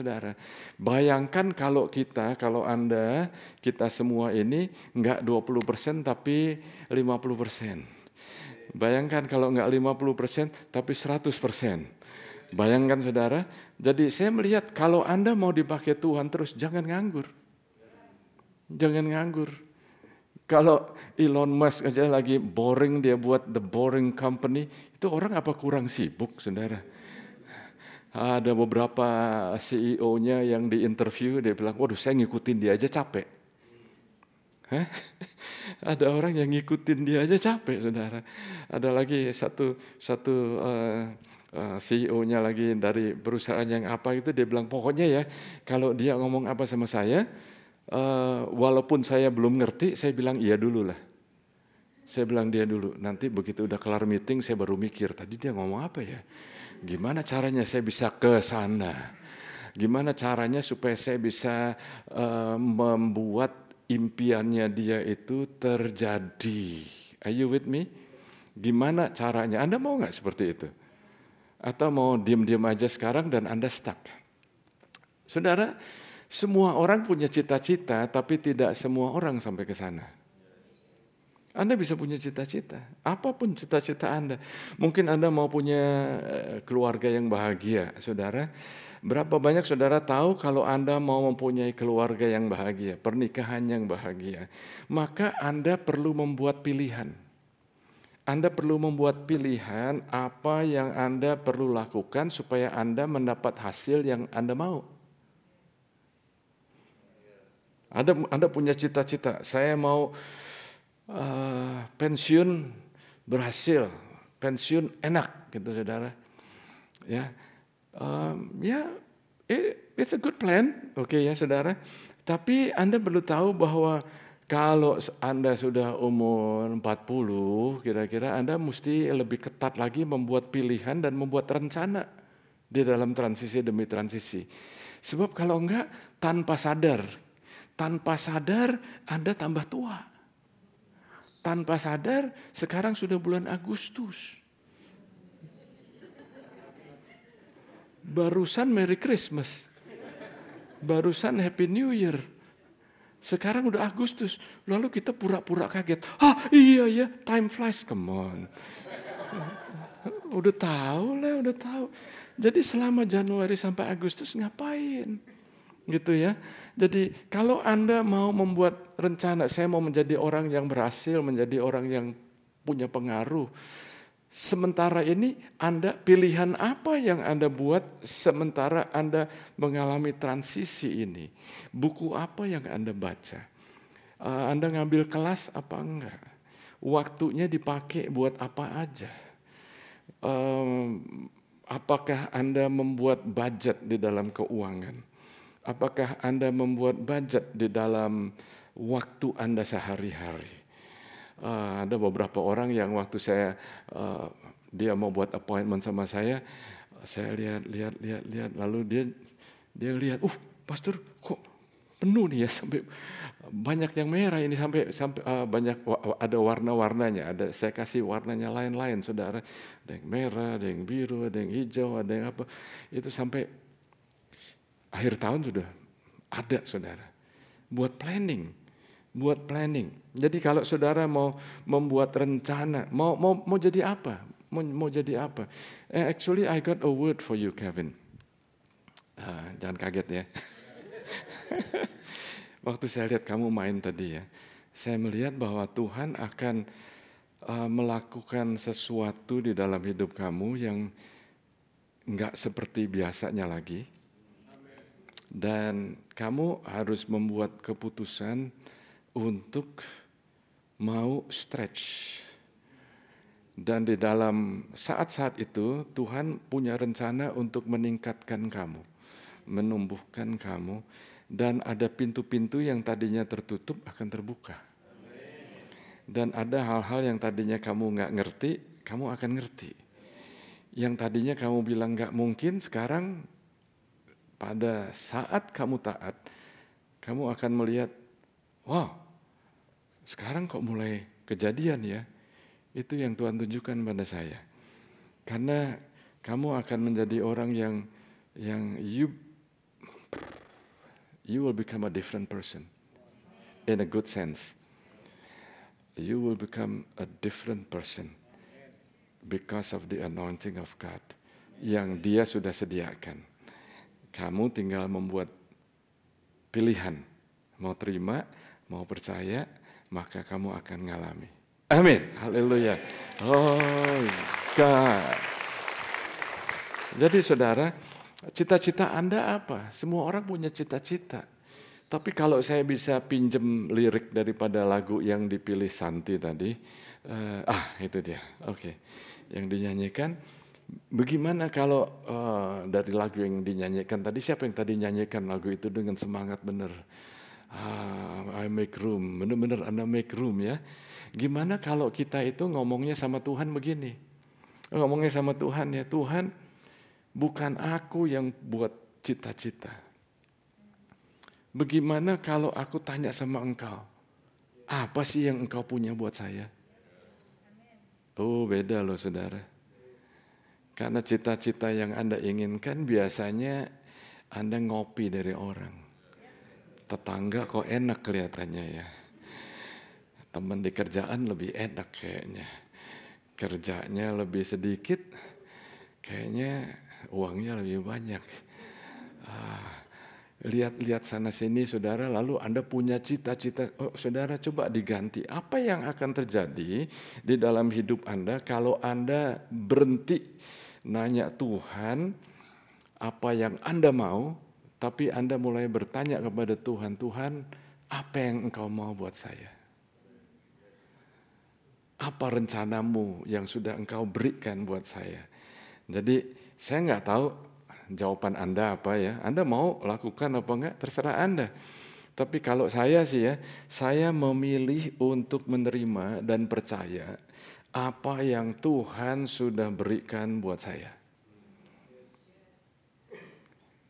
saudara. Bayangkan kalau kita, kalau Anda, kita semua ini enggak 20% tapi 50%. Bayangkan kalau enggak 50% tapi 100%. Bayangkan saudara, jadi saya melihat kalau Anda mau dipakai Tuhan terus jangan nganggur. Jangan nganggur. Kalau Elon Musk aja lagi boring dia buat the boring company, itu orang apa kurang sibuk saudara? Ada beberapa CEO-nya yang diinterview dia bilang, waduh saya ngikutin dia aja capek. Hah? Ada orang yang ngikutin dia aja capek, saudara. Ada lagi satu satu uh, Eh, CEO-nya lagi dari perusahaan yang apa itu dia bilang pokoknya ya kalau dia ngomong apa sama saya uh, walaupun saya belum ngerti saya bilang iya dulu lah saya bilang dia dulu nanti begitu udah kelar meeting saya baru mikir tadi dia ngomong apa ya gimana caranya saya bisa ke sana gimana caranya supaya saya bisa uh, membuat impiannya dia itu terjadi are you with me gimana caranya anda mau nggak seperti itu atau mau diam-diam aja sekarang dan Anda stuck. Saudara, semua orang punya cita-cita, tapi tidak semua orang sampai ke sana. Anda bisa punya cita-cita, apapun cita-cita Anda. Mungkin Anda mau punya eh, keluarga yang bahagia, saudara. Berapa banyak saudara tahu kalau Anda mau mempunyai keluarga yang bahagia, pernikahan yang bahagia, maka Anda perlu membuat pilihan. Anda perlu membuat pilihan apa yang Anda perlu lakukan supaya Anda mendapat hasil yang Anda mau. Anda, Anda punya cita-cita, saya mau uh, pensiun berhasil, pensiun enak, gitu saudara. Ya, um, ya, it, it's a good plan, oke okay, ya saudara. Tapi Anda perlu tahu bahwa kalau Anda sudah umur 40, kira-kira Anda mesti lebih ketat lagi membuat pilihan dan membuat rencana di dalam transisi demi transisi. Sebab kalau enggak, tanpa sadar, tanpa sadar Anda tambah tua. Tanpa sadar, sekarang sudah bulan Agustus. Barusan Merry Christmas. Barusan Happy New Year sekarang udah Agustus, lalu kita pura-pura kaget. Ah iya ya, time flies, come on. udah tahu lah, udah tahu. Jadi selama Januari sampai Agustus ngapain? Gitu ya. Jadi kalau Anda mau membuat rencana, saya mau menjadi orang yang berhasil, menjadi orang yang punya pengaruh, sementara ini Anda pilihan apa yang Anda buat sementara Anda mengalami transisi ini? Buku apa yang Anda baca? Eh, Anda ngambil kelas apa enggak? Waktunya dipakai buat apa aja? Apakah Anda membuat budget di dalam keuangan? Apakah Anda membuat budget di dalam waktu Anda sehari-hari? uh, ada beberapa orang yang waktu saya uh, dia mau buat appointment sama saya, saya lihat lihat lihat lihat lalu dia dia lihat, uh pastor kok penuh nih ya sampai banyak yang merah ini sampai sampai uh, banyak ada warna-warnanya ada saya kasih warnanya lain-lain saudara ada yang merah ada yang biru ada yang hijau ada yang apa itu sampai akhir tahun sudah ada saudara buat planning buat planning. Jadi kalau saudara mau membuat rencana, mau mau mau jadi apa? Mau, mau jadi apa? Eh, actually I got a word for you, Kevin. Uh, jangan kaget ya. Waktu saya lihat kamu main tadi ya, saya melihat bahwa Tuhan akan uh, melakukan sesuatu di dalam hidup kamu yang nggak seperti biasanya lagi. Dan kamu harus membuat keputusan untuk mau stretch. Dan di dalam saat-saat itu Tuhan punya rencana untuk meningkatkan kamu, menumbuhkan kamu, dan ada pintu-pintu yang tadinya tertutup akan terbuka. Dan ada hal-hal yang tadinya kamu nggak ngerti, kamu akan ngerti. Yang tadinya kamu bilang nggak mungkin, sekarang pada saat kamu taat, kamu akan melihat, wow, sekarang kok mulai kejadian ya. Itu yang Tuhan tunjukkan pada saya. Karena kamu akan menjadi orang yang yang you you will become a different person in a good sense. You will become a different person because of the anointing of God yang dia sudah sediakan. Kamu tinggal membuat pilihan, mau terima, mau percaya, maka kamu akan ngalami. Amin. Haleluya. Oh God. Jadi saudara, cita-cita Anda apa? Semua orang punya cita-cita. Tapi kalau saya bisa pinjem lirik daripada lagu yang dipilih Santi tadi, uh, ah itu dia, oke, okay. yang dinyanyikan. Bagaimana kalau uh, dari lagu yang dinyanyikan tadi siapa yang tadi nyanyikan lagu itu dengan semangat benar? Ah, I make room. Benar-benar Anda make room ya. Gimana kalau kita itu ngomongnya sama Tuhan begini? Ngomongnya sama Tuhan ya, Tuhan bukan aku yang buat cita-cita. Bagaimana kalau aku tanya sama engkau? Apa sih yang engkau punya buat saya? Oh beda loh saudara. Karena cita-cita yang Anda inginkan biasanya Anda ngopi dari orang tetangga kok enak kelihatannya ya. Teman di kerjaan lebih enak kayaknya. Kerjanya lebih sedikit, kayaknya uangnya lebih banyak. Ah, lihat-lihat ah, sana sini saudara, lalu Anda punya cita-cita, oh, saudara coba diganti. Apa yang akan terjadi di dalam hidup Anda kalau Anda berhenti nanya Tuhan apa yang Anda mau, tapi Anda mulai bertanya kepada Tuhan, Tuhan, apa yang Engkau mau buat saya? Apa rencanamu yang sudah Engkau berikan buat saya? Jadi saya nggak tahu jawaban Anda apa ya. Anda mau lakukan apa enggak, terserah Anda. Tapi kalau saya sih ya, saya memilih untuk menerima dan percaya apa yang Tuhan sudah berikan buat saya.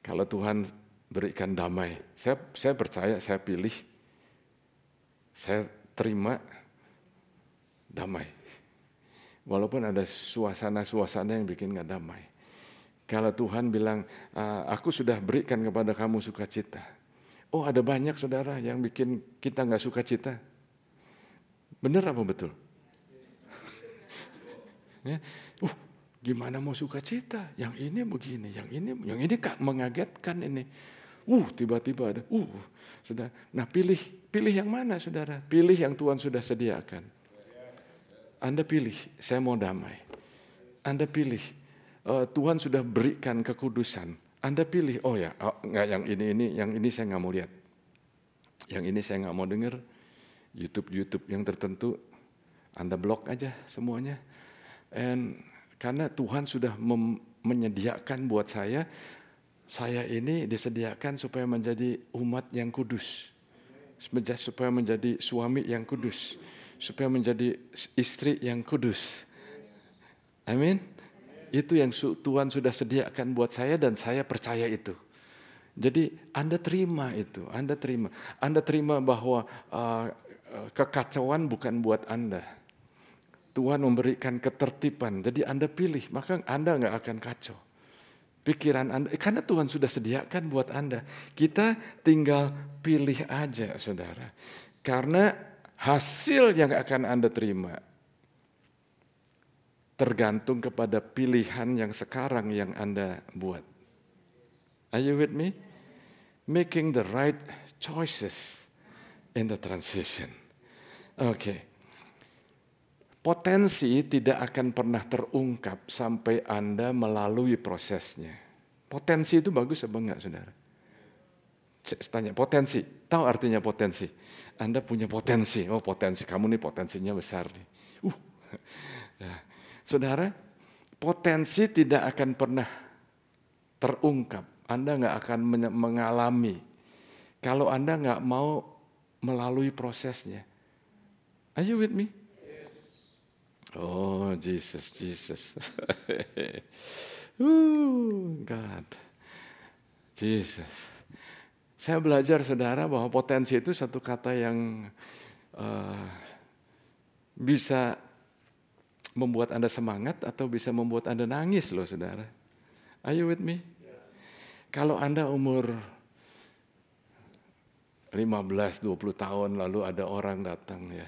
Kalau Tuhan berikan damai. Saya, saya percaya, saya pilih, saya terima damai. Walaupun ada suasana-suasana yang bikin nggak damai. Kalau Tuhan bilang, ah, aku sudah berikan kepada kamu sukacita. Oh ada banyak saudara yang bikin kita nggak sukacita. Bener apa betul? ya, uh, gimana mau sukacita? Yang ini begini, yang ini, yang ini kak mengagetkan ini uh tiba-tiba ada uh sudah Nah pilih pilih yang mana saudara? Pilih yang Tuhan sudah sediakan. Anda pilih, saya mau damai. Anda pilih, uh, Tuhan sudah berikan kekudusan. Anda pilih, oh ya, oh, nggak yang ini ini, yang ini saya nggak mau lihat, yang ini saya nggak mau dengar. YouTube YouTube yang tertentu, Anda blok aja semuanya. And karena Tuhan sudah menyediakan buat saya saya ini disediakan supaya menjadi umat yang kudus, supaya menjadi suami yang kudus, supaya menjadi istri yang kudus. Amin. Itu yang Tuhan sudah sediakan buat saya dan saya percaya itu. Jadi Anda terima itu, Anda terima. Anda terima bahwa uh, uh kekacauan bukan buat Anda. Tuhan memberikan ketertiban, jadi Anda pilih, maka Anda nggak akan kacau pikiran Anda. Eh, karena Tuhan sudah sediakan buat Anda. Kita tinggal pilih aja saudara. Karena hasil yang akan Anda terima tergantung kepada pilihan yang sekarang yang Anda buat. Are you with me? Making the right choices in the transition. Oke. Okay. Potensi tidak akan pernah terungkap sampai Anda melalui prosesnya. Potensi itu bagus apa enggak, saudara? Tanya potensi, tahu artinya potensi? Anda punya potensi, oh potensi kamu nih potensinya besar nih. Uh, nah, saudara, potensi tidak akan pernah terungkap. Anda nggak akan mengalami kalau Anda nggak mau melalui prosesnya. Are you with me? Oh, Jesus, Jesus. Ooh, God. Jesus. Saya belajar saudara bahwa potensi itu satu kata yang uh, bisa membuat Anda semangat atau bisa membuat Anda nangis loh saudara. Are you with me? Kalau Anda umur 15-20 tahun lalu ada orang datang ya.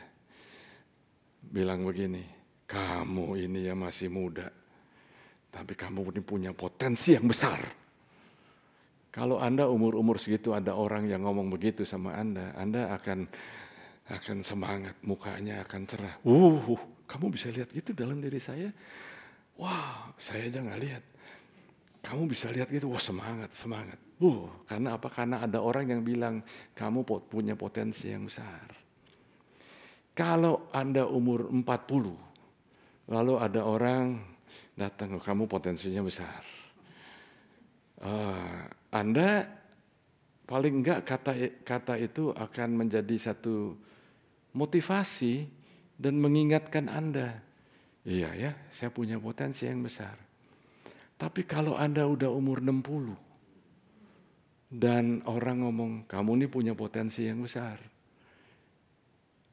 Bilang begini, kamu ini ya masih muda, tapi kamu ini punya potensi yang besar. Kalau Anda umur-umur segitu ada orang yang ngomong begitu sama Anda, Anda akan akan semangat, mukanya akan cerah. Uh, kamu bisa lihat gitu dalam diri saya. Wah, wow, saya aja nggak lihat. Kamu bisa lihat gitu, wah semangat, semangat. Uh, karena apa? Karena ada orang yang bilang kamu punya potensi yang besar. Kalau Anda umur 40, Lalu ada orang datang ke kamu potensinya besar. Uh, anda paling enggak kata kata itu akan menjadi satu motivasi dan mengingatkan Anda. Iya ya, saya punya potensi yang besar. Tapi kalau Anda udah umur 60 dan orang ngomong, kamu ini punya potensi yang besar.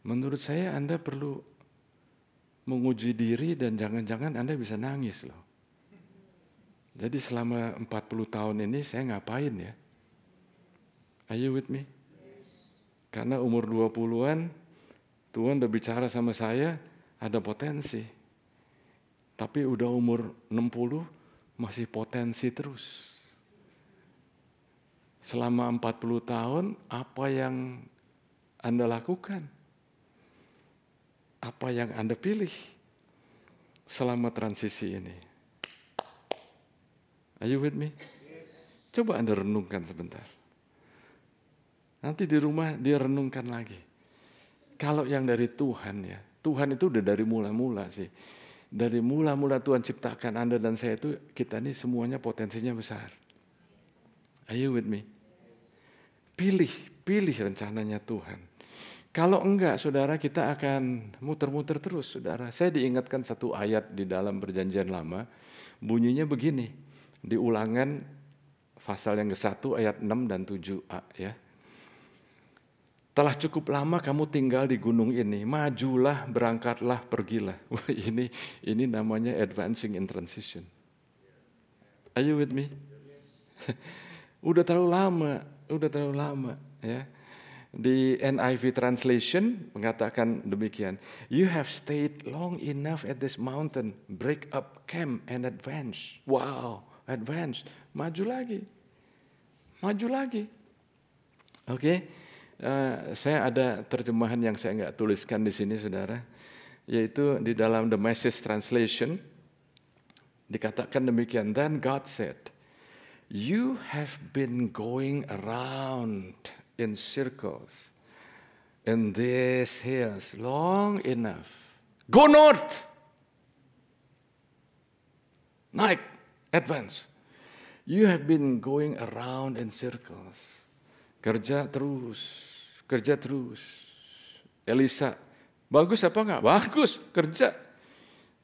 Menurut saya Anda perlu menguji diri dan jangan-jangan Anda bisa nangis loh. Jadi selama 40 tahun ini saya ngapain ya? Are you with me? Karena umur 20-an Tuhan udah bicara sama saya ada potensi. Tapi udah umur 60 masih potensi terus. Selama 40 tahun apa yang Anda lakukan? apa yang Anda pilih selama transisi ini. Are you with me? Yes. Coba Anda renungkan sebentar. Nanti di rumah dia renungkan lagi. Kalau yang dari Tuhan ya, Tuhan itu udah dari mula-mula sih. Dari mula-mula Tuhan ciptakan Anda dan saya itu, kita ini semuanya potensinya besar. Are you with me? Pilih, pilih rencananya Tuhan kalau enggak, saudara, kita akan muter-muter terus, saudara. Saya diingatkan satu ayat di dalam Perjanjian Lama, bunyinya begini, di ulangan pasal yang ke-1 ayat 6 dan 7a ya. Telah cukup lama kamu tinggal di gunung ini, majulah, berangkatlah, pergilah. Wah, ini ini namanya advancing in transition. Are you with me? udah terlalu lama, udah terlalu lama ya di NIV translation mengatakan demikian. You have stayed long enough at this mountain. Break up camp and advance. Wow, advance. Maju lagi. Maju lagi. Oke. Okay? Uh, eh, saya ada terjemahan yang saya nggak tuliskan di sini, saudara, yaitu di dalam The Message Translation dikatakan demikian. Then God said, "You have been going around in circles in these hills long enough. Go north! naik, advance. You have been going around in circles. Kerja terus, kerja terus. Elisa, bagus apa enggak? Bagus, kerja.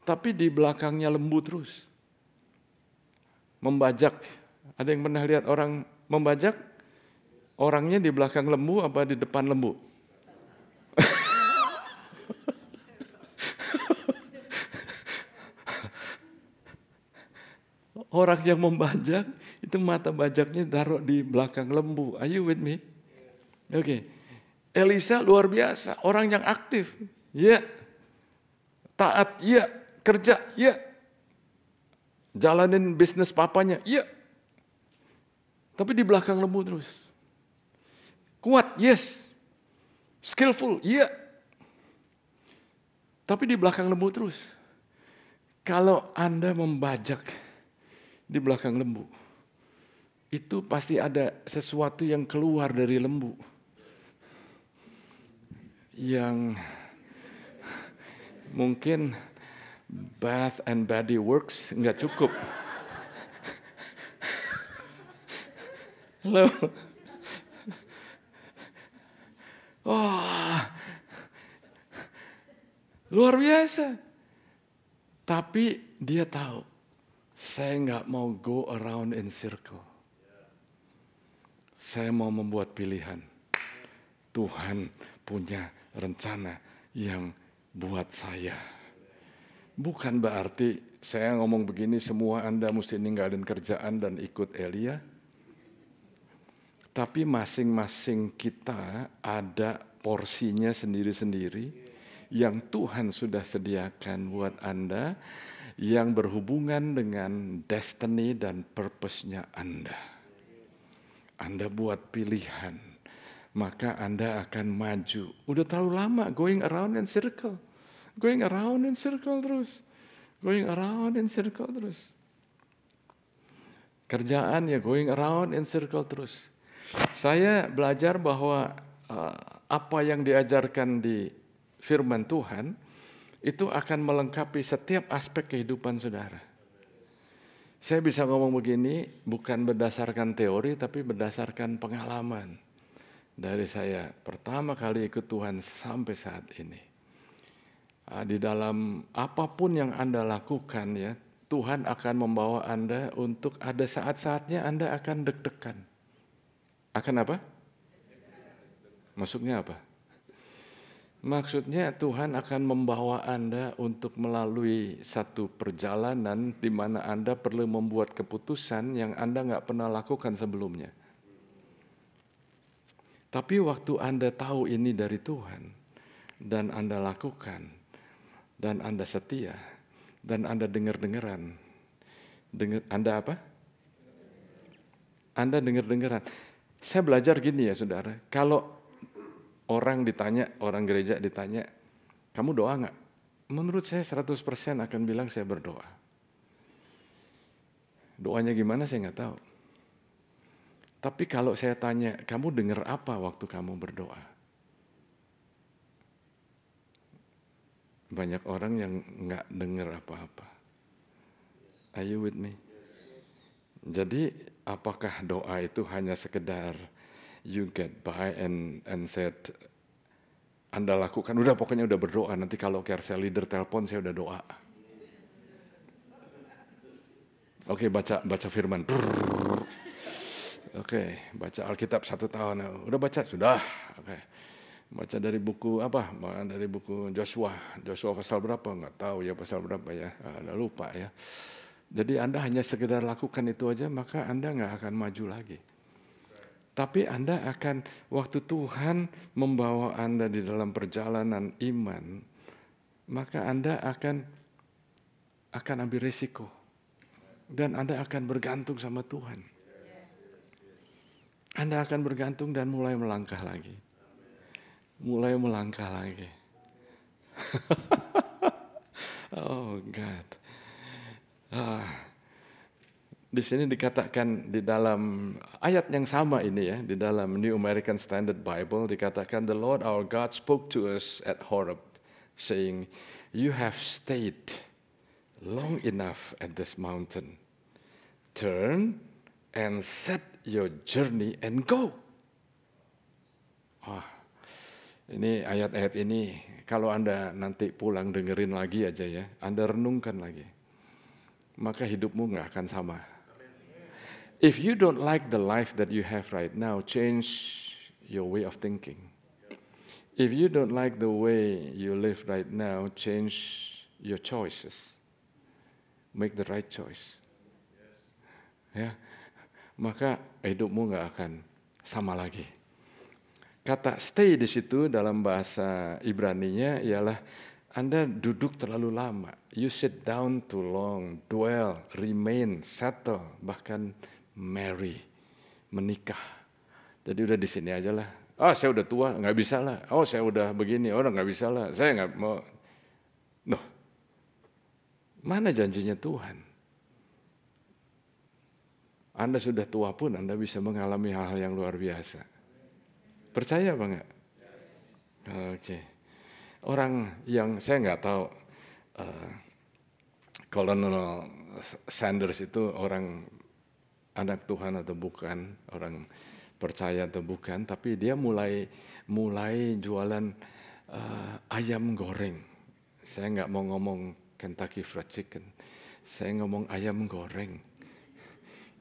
Tapi di belakangnya lembut terus. Membajak. Ada yang pernah lihat orang membajak? Orangnya di belakang lembu apa di depan lembu? Orang yang membajak itu mata bajaknya taruh di belakang lembu. Are you with me? Oke. Okay. Elisa luar biasa, orang yang aktif. Ya. Yeah. Taat, ya. Yeah. Kerja, ya. Yeah. Jalanin bisnis papanya, ya. Tapi di belakang lembu terus. Kuat, yes. Skillful, iya. Yeah. Tapi di belakang lembu terus. Kalau Anda membajak di belakang lembu, itu pasti ada sesuatu yang keluar dari lembu. Yang mungkin bath and body works nggak cukup. Loh. Wah, luar biasa. Tapi dia tahu, saya nggak mau go around in circle. Saya mau membuat pilihan. Tuhan punya rencana yang buat saya. Bukan berarti saya ngomong begini semua Anda mesti ninggalin kerjaan dan ikut Elia. Tapi masing-masing kita ada porsinya sendiri-sendiri yang Tuhan sudah sediakan buat Anda yang berhubungan dengan destiny dan purpose-nya Anda. Anda buat pilihan, maka Anda akan maju. Udah terlalu lama going around in circle. Going around in circle terus. Going around in circle terus. Kerjaan ya going around in circle terus saya belajar bahwa eh, apa yang diajarkan di firman Tuhan itu akan melengkapi setiap aspek kehidupan saudara. Saya bisa ngomong begini bukan berdasarkan teori tapi berdasarkan pengalaman dari saya pertama kali ikut Tuhan sampai saat ini. Eh, di dalam apapun yang Anda lakukan ya, Tuhan akan membawa Anda untuk ada saat-saatnya Anda akan deg-degan akan apa? Maksudnya apa? Maksudnya Tuhan akan membawa Anda untuk melalui satu perjalanan di mana Anda perlu membuat keputusan yang Anda nggak pernah lakukan sebelumnya. Tapi waktu Anda tahu ini dari Tuhan, dan Anda lakukan, dan Anda setia, dan Anda dengar-dengaran, dengar, Anda apa? Anda dengar-dengaran saya belajar gini ya saudara, kalau orang ditanya, orang gereja ditanya, kamu doa nggak? Menurut saya 100% akan bilang saya berdoa. Doanya gimana saya nggak tahu. Tapi kalau saya tanya, kamu dengar apa waktu kamu berdoa? Banyak orang yang nggak dengar apa-apa. Are you with me? Jadi apakah doa itu hanya sekedar you get by and and said anda lakukan udah pokoknya udah berdoa nanti kalau care leader telepon saya udah doa Oke okay, baca baca firman. Oke okay, baca Alkitab satu tahun. Udah baca sudah. Oke okay. baca dari buku apa? Dari buku Joshua. Joshua pasal berapa? Nggak tahu ya pasal berapa ya. Ada ah, lupa ya. Jadi Anda hanya sekedar lakukan itu aja, maka Anda nggak akan maju lagi. Tapi Anda akan, waktu Tuhan membawa Anda di dalam perjalanan iman, maka Anda akan akan ambil resiko. Dan Anda akan bergantung sama Tuhan. Anda akan bergantung dan mulai melangkah lagi. Mulai melangkah lagi. oh God. Ah, di sini dikatakan di dalam ayat yang sama ini ya, di dalam New American Standard Bible dikatakan the Lord our God spoke to us at Horeb saying, "You have stayed long enough at this mountain. Turn and set your journey and go." Ah, ini ayat-ayat ini kalau Anda nanti pulang dengerin lagi aja ya, Anda renungkan lagi maka hidupmu nggak akan sama. If you don't like the life that you have right now, change your way of thinking. If you don't like the way you live right now, change your choices. Make the right choice. Ya, maka hidupmu nggak akan sama lagi. Kata stay di situ dalam bahasa Ibrani-nya ialah anda duduk terlalu lama. You sit down too long, dwell, remain, settle, bahkan marry, menikah. Jadi udah di sini aja lah. oh, saya udah tua, nggak bisa lah. Oh, saya udah begini, orang oh, nggak bisa lah. Saya nggak mau. No. mana janjinya Tuhan? Anda sudah tua pun Anda bisa mengalami hal-hal yang luar biasa. Percaya apa enggak? Oke. Okay orang yang saya nggak tahu uh, Colonel Sanders itu orang anak Tuhan atau bukan, orang percaya atau bukan, tapi dia mulai mulai jualan uh, ayam goreng. Saya nggak mau ngomong Kentucky Fried Chicken, saya ngomong ayam goreng.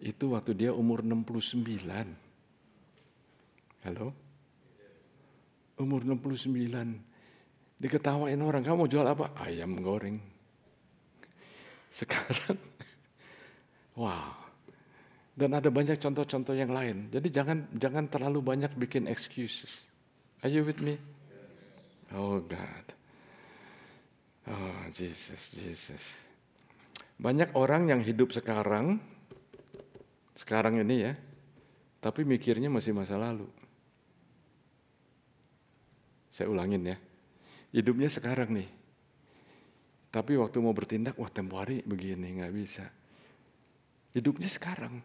Itu waktu dia umur 69. Halo? Umur 69 Diketawain orang, kamu jual apa? Ayam goreng. Sekarang, wow. Dan ada banyak contoh-contoh yang lain. Jadi jangan jangan terlalu banyak bikin excuses. Are you with me? Oh God. Oh Jesus, Jesus. Banyak orang yang hidup sekarang, sekarang ini ya, tapi mikirnya masih masa lalu. Saya ulangin ya hidupnya sekarang nih. Tapi waktu mau bertindak, wah tempoh hari begini, nggak bisa. Hidupnya sekarang.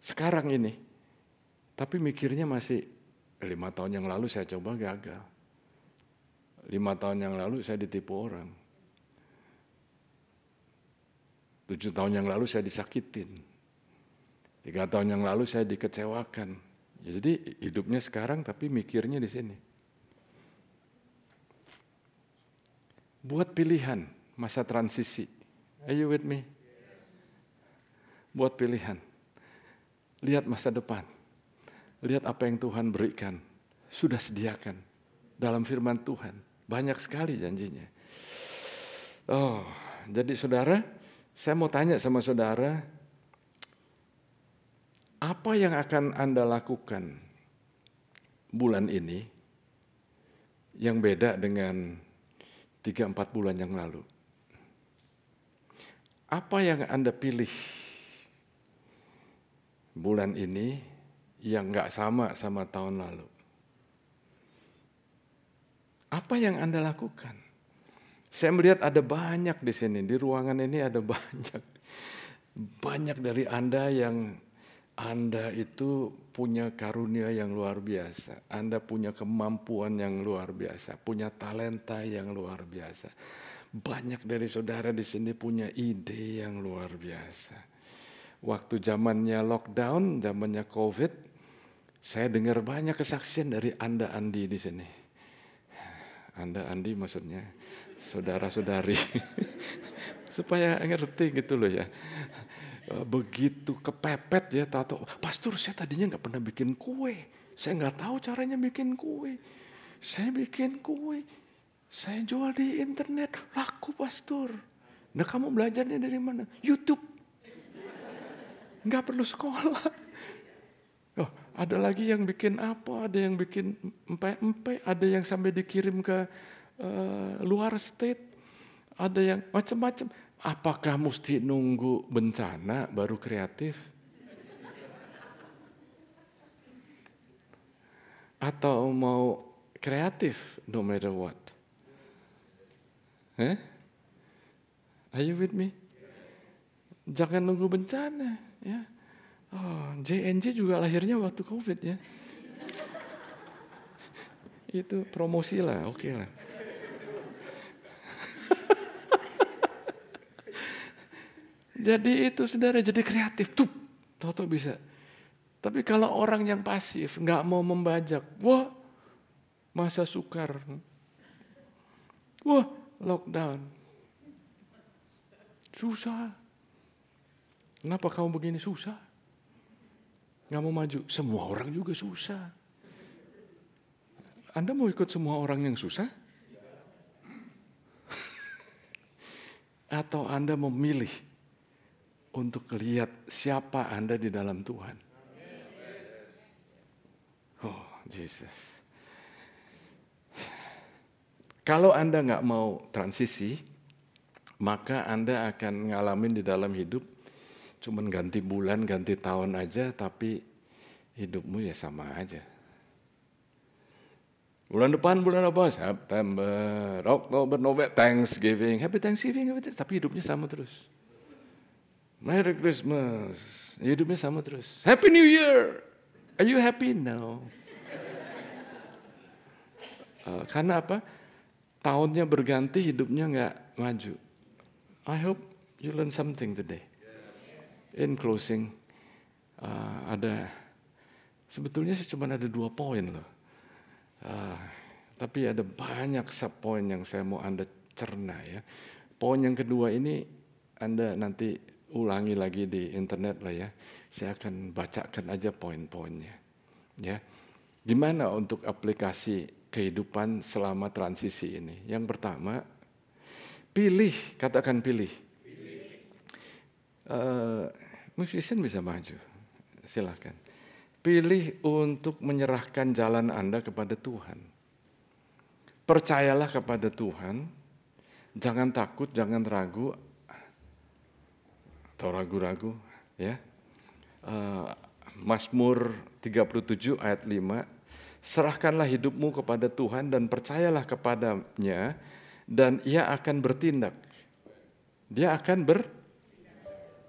Sekarang ini. Tapi mikirnya masih, lima tahun yang lalu saya coba gagal. Lima tahun yang lalu saya ditipu orang. Tujuh tahun yang lalu saya disakitin. Tiga tahun yang lalu saya dikecewakan. jadi hidupnya sekarang tapi mikirnya di sini. Buat pilihan masa transisi. Are you with me? Buat pilihan. Lihat masa depan. Lihat apa yang Tuhan berikan. Sudah sediakan. Dalam firman Tuhan. Banyak sekali janjinya. Oh, jadi saudara, saya mau tanya sama saudara, apa yang akan Anda lakukan bulan ini yang beda dengan Tiga empat bulan yang lalu. Apa yang Anda pilih bulan ini yang nggak sama sama tahun lalu? Apa yang Anda lakukan? Saya melihat ada banyak di sini, di ruangan ini ada banyak. Banyak dari Anda yang anda itu punya karunia yang luar biasa. Anda punya kemampuan yang luar biasa, punya talenta yang luar biasa. Banyak dari saudara di sini punya ide yang luar biasa. Waktu zamannya lockdown, zamannya COVID, saya dengar banyak kesaksian dari Anda Andi di sini. Anda Andi maksudnya saudara-saudari. Supaya ngerti gitu loh ya. Eh, begitu kepepet ya tato. Pastor saya tadinya nggak pernah bikin kue. Saya nggak tahu caranya bikin kue. Saya bikin kue. Saya jual di internet. Laku pastor. Nah kamu belajarnya dari mana? Youtube. Nggak perlu sekolah. Oh, ada lagi yang bikin apa, ada yang bikin empe-empe, ada yang sampai dikirim ke uh, luar state, ada yang macam-macam Apakah mesti nunggu bencana baru kreatif? Atau mau kreatif no matter what? Eh? Are you with me? Jangan nunggu bencana ya. Oh, JNJ juga lahirnya waktu COVID ya. Itu promosi lah, oke okay lah. Jadi itu saudara, jadi kreatif. Tuh, tahu bisa. Tapi kalau orang yang pasif, nggak mau membajak, wah masa sukar. Wah, lockdown. Susah. Kenapa kamu begini susah? Nggak mau maju. Semua orang juga susah. Anda mau ikut semua orang yang susah? Atau Anda memilih untuk lihat siapa Anda di dalam Tuhan. Oh, Jesus. Kalau Anda nggak mau transisi, maka Anda akan ngalamin di dalam hidup cuman ganti bulan, ganti tahun aja, tapi hidupmu ya sama aja. Bulan depan bulan apa? September, Oktober, November, Thanksgiving, Happy Thanksgiving, Happy Thanksgiving, tapi hidupnya sama terus. Merry Christmas. Hidupnya sama terus. Happy New Year. Are you happy? now? Eh, karena apa? Tahunnya berganti, hidupnya nggak maju. I hope you learn something today. In closing, uh, ada sebetulnya sih cuma ada dua poin loh. Uh, tapi ada banyak sub poin yang saya mau anda cerna ya. Poin yang kedua ini anda nanti ulangi lagi di internet lah ya. Saya akan bacakan aja poin-poinnya. Ya. Gimana untuk aplikasi kehidupan selama transisi ini? Yang pertama, pilih, katakan pilih. pilih. Eh, uh, musician bisa maju. Silahkan. Pilih untuk menyerahkan jalan Anda kepada Tuhan. Percayalah kepada Tuhan. Jangan takut, jangan ragu atau ragu-ragu ya. Uh, Mazmur 37 ayat 5 Serahkanlah hidupmu kepada Tuhan dan percayalah kepadanya dan ia akan bertindak. Dia akan ber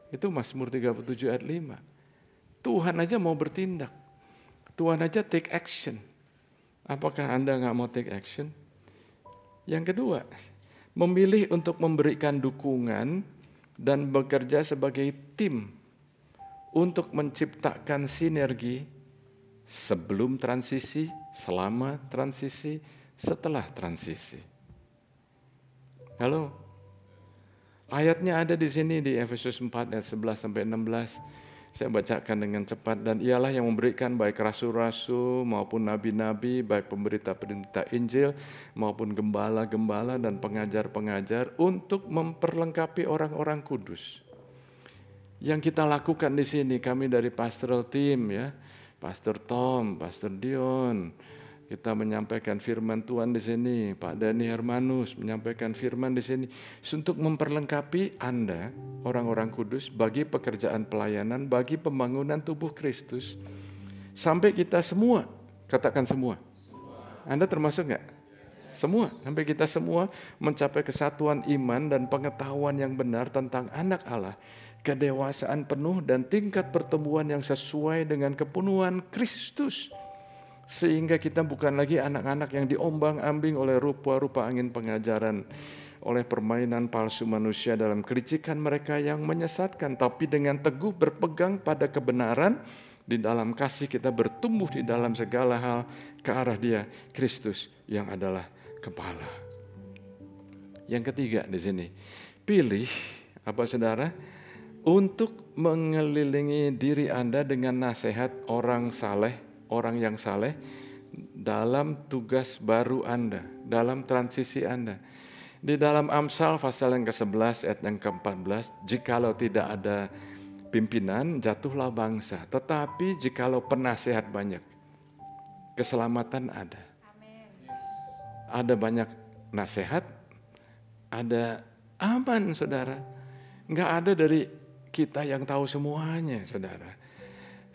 Itu Mazmur 37 ayat 5. Tuhan aja mau bertindak. Tuhan aja take action. Apakah Anda nggak mau take action? Yang kedua, memilih untuk memberikan dukungan dan bekerja sebagai tim untuk menciptakan sinergi sebelum transisi, selama transisi, setelah transisi. Halo? Ayatnya ada di sini di Efesus 4 ayat 11 sampai 16 saya bacakan dengan cepat dan ialah yang memberikan baik rasul-rasul maupun nabi-nabi, baik pemberita-pemberita Injil maupun gembala-gembala dan pengajar-pengajar untuk memperlengkapi orang-orang kudus. Yang kita lakukan di sini kami dari pastoral team ya, Pastor Tom, Pastor Dion, kita menyampaikan firman Tuhan di sini, Pak Dani Hermanus menyampaikan firman di sini untuk memperlengkapi Anda, orang-orang kudus, bagi pekerjaan pelayanan, bagi pembangunan tubuh Kristus, sampai kita semua, katakan semua. Anda termasuk nggak? Semua, sampai kita semua mencapai kesatuan iman dan pengetahuan yang benar tentang anak Allah, kedewasaan penuh dan tingkat pertumbuhan yang sesuai dengan kepenuhan Kristus sehingga kita bukan lagi anak-anak yang diombang-ambing oleh rupa-rupa angin pengajaran, oleh permainan palsu manusia dalam kericikan mereka yang menyesatkan, tapi dengan teguh berpegang pada kebenaran di dalam kasih kita bertumbuh di dalam segala hal ke arah Dia Kristus yang adalah kepala. Yang ketiga di sini, pilih apa Saudara untuk mengelilingi diri Anda dengan nasihat orang saleh orang yang saleh dalam tugas baru Anda, dalam transisi Anda. Di dalam Amsal pasal yang ke-11 ayat yang ke-14, jikalau tidak ada pimpinan jatuhlah bangsa, tetapi jikalau penasehat banyak, keselamatan ada. Ada banyak nasihat, ada aman saudara. Enggak ada dari kita yang tahu semuanya saudara.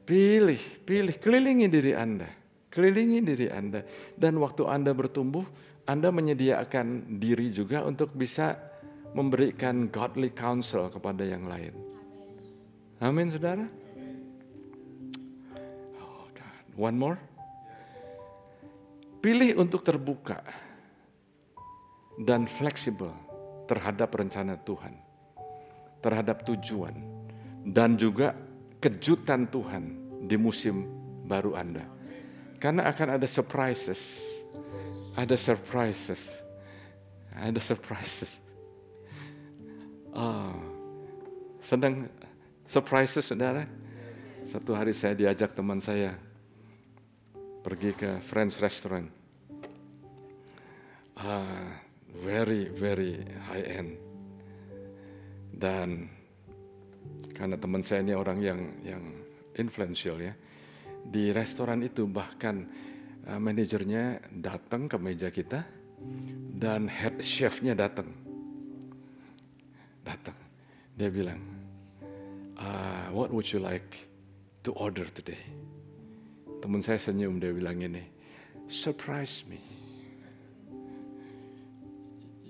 Pilih, pilih, kelilingi diri Anda. Kelilingi diri Anda. Dan waktu Anda bertumbuh, Anda menyediakan diri juga untuk bisa memberikan godly counsel kepada yang lain. Amin, saudara. Oh God. One more. Pilih untuk terbuka dan fleksibel terhadap rencana Tuhan, terhadap tujuan, dan juga kejutan Tuhan di musim baru Anda. Karena akan ada surprises. Ada surprises. Ada surprises. Oh, ah, sedang surprises saudara. Satu hari saya diajak teman saya pergi ke French restaurant. Uh, very, very high end. Dan karena teman saya ini orang yang yang influential ya. Di restoran itu bahkan uh, manajernya datang ke meja kita dan head chefnya datang. Datang. Dia bilang, uh, "What would you like to order today?" Teman saya senyum dia bilang ini, "Surprise me."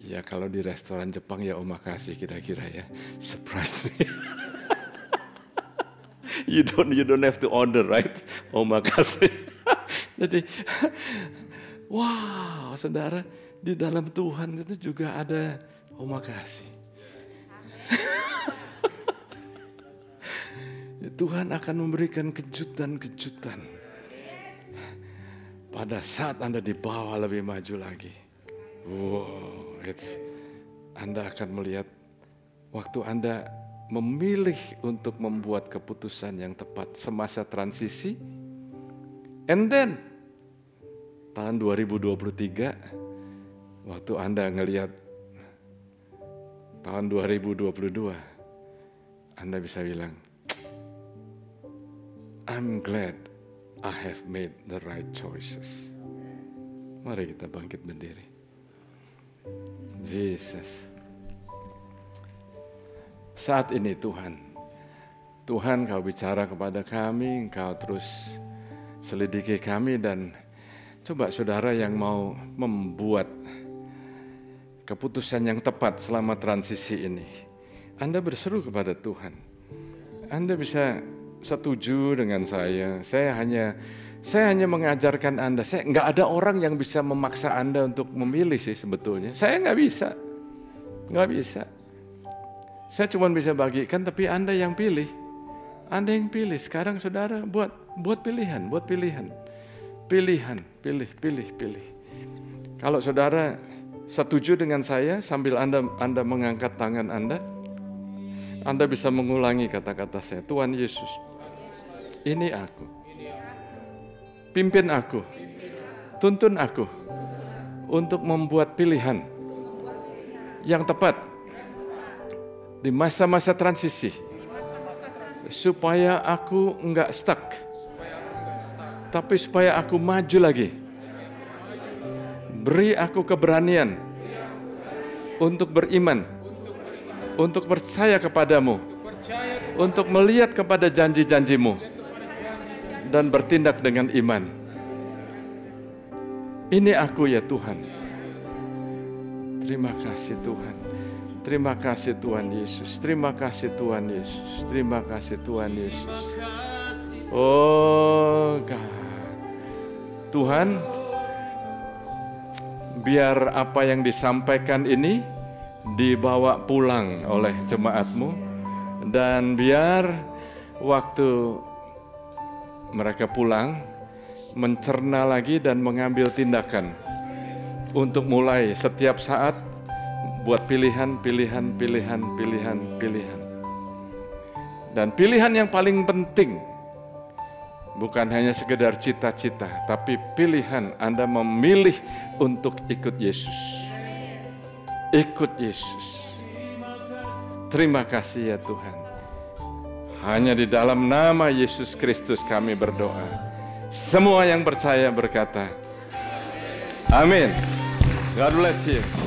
Ya kalau di restoran Jepang ya omakase oh, kira-kira ya. Surprise me. you don't you don't have to order right makasih oh, jadi wow saudara di dalam Tuhan itu juga ada omakase oh, Tuhan akan memberikan kejutan-kejutan pada saat Anda dibawa lebih maju lagi. Wow, it's, Anda akan melihat waktu Anda memilih untuk membuat keputusan yang tepat semasa transisi. And then tahun 2023 waktu Anda ngelihat tahun 2022 Anda bisa bilang I'm glad I have made the right choices. Mari kita bangkit berdiri. Jesus saat ini Tuhan. Tuhan kau bicara kepada kami, kau terus selidiki kami dan coba saudara yang mau membuat keputusan yang tepat selama transisi ini. Anda berseru kepada Tuhan. Anda bisa setuju dengan saya. Saya hanya saya hanya mengajarkan Anda. Saya nggak ada orang yang bisa memaksa Anda untuk memilih sih sebetulnya. Saya nggak bisa, nggak bisa. Saya cuma bisa bagikan, tapi Anda yang pilih. Anda yang pilih. Sekarang saudara buat buat pilihan, buat pilihan. Pilihan, pilih, pilih, pilih. Kalau saudara setuju dengan saya sambil Anda Anda mengangkat tangan Anda, Anda bisa mengulangi kata-kata saya. Tuhan Yesus, ini aku. Pimpin aku. Tuntun aku untuk membuat pilihan yang tepat di masa-masa transisi, supaya aku enggak stuck, tapi supaya aku maju lagi. Beri aku keberanian untuk beriman, untuk, percaya kepadamu, untuk, melihat kepada janji-janjimu, dan bertindak dengan iman. Ini aku ya Tuhan. Terima kasih Tuhan. Terima kasih Tuhan Yesus. Terima kasih Tuhan Yesus. Terima kasih Tuhan Yesus. Oh God. Tuhan, biar apa yang disampaikan ini dibawa pulang oleh jemaatmu. Dan biar waktu mereka pulang, mencerna lagi dan mengambil tindakan untuk mulai setiap saat buat pilihan, pilihan, pilihan, pilihan, pilihan. Dan pilihan yang paling penting bukan hanya sekedar cita-cita, tapi pilihan Anda memilih untuk ikut Yesus. Ikut Yesus. Terima kasih ya Tuhan. Hanya di dalam nama Yesus Kristus kami berdoa. Semua yang percaya berkata, Amin. God bless you.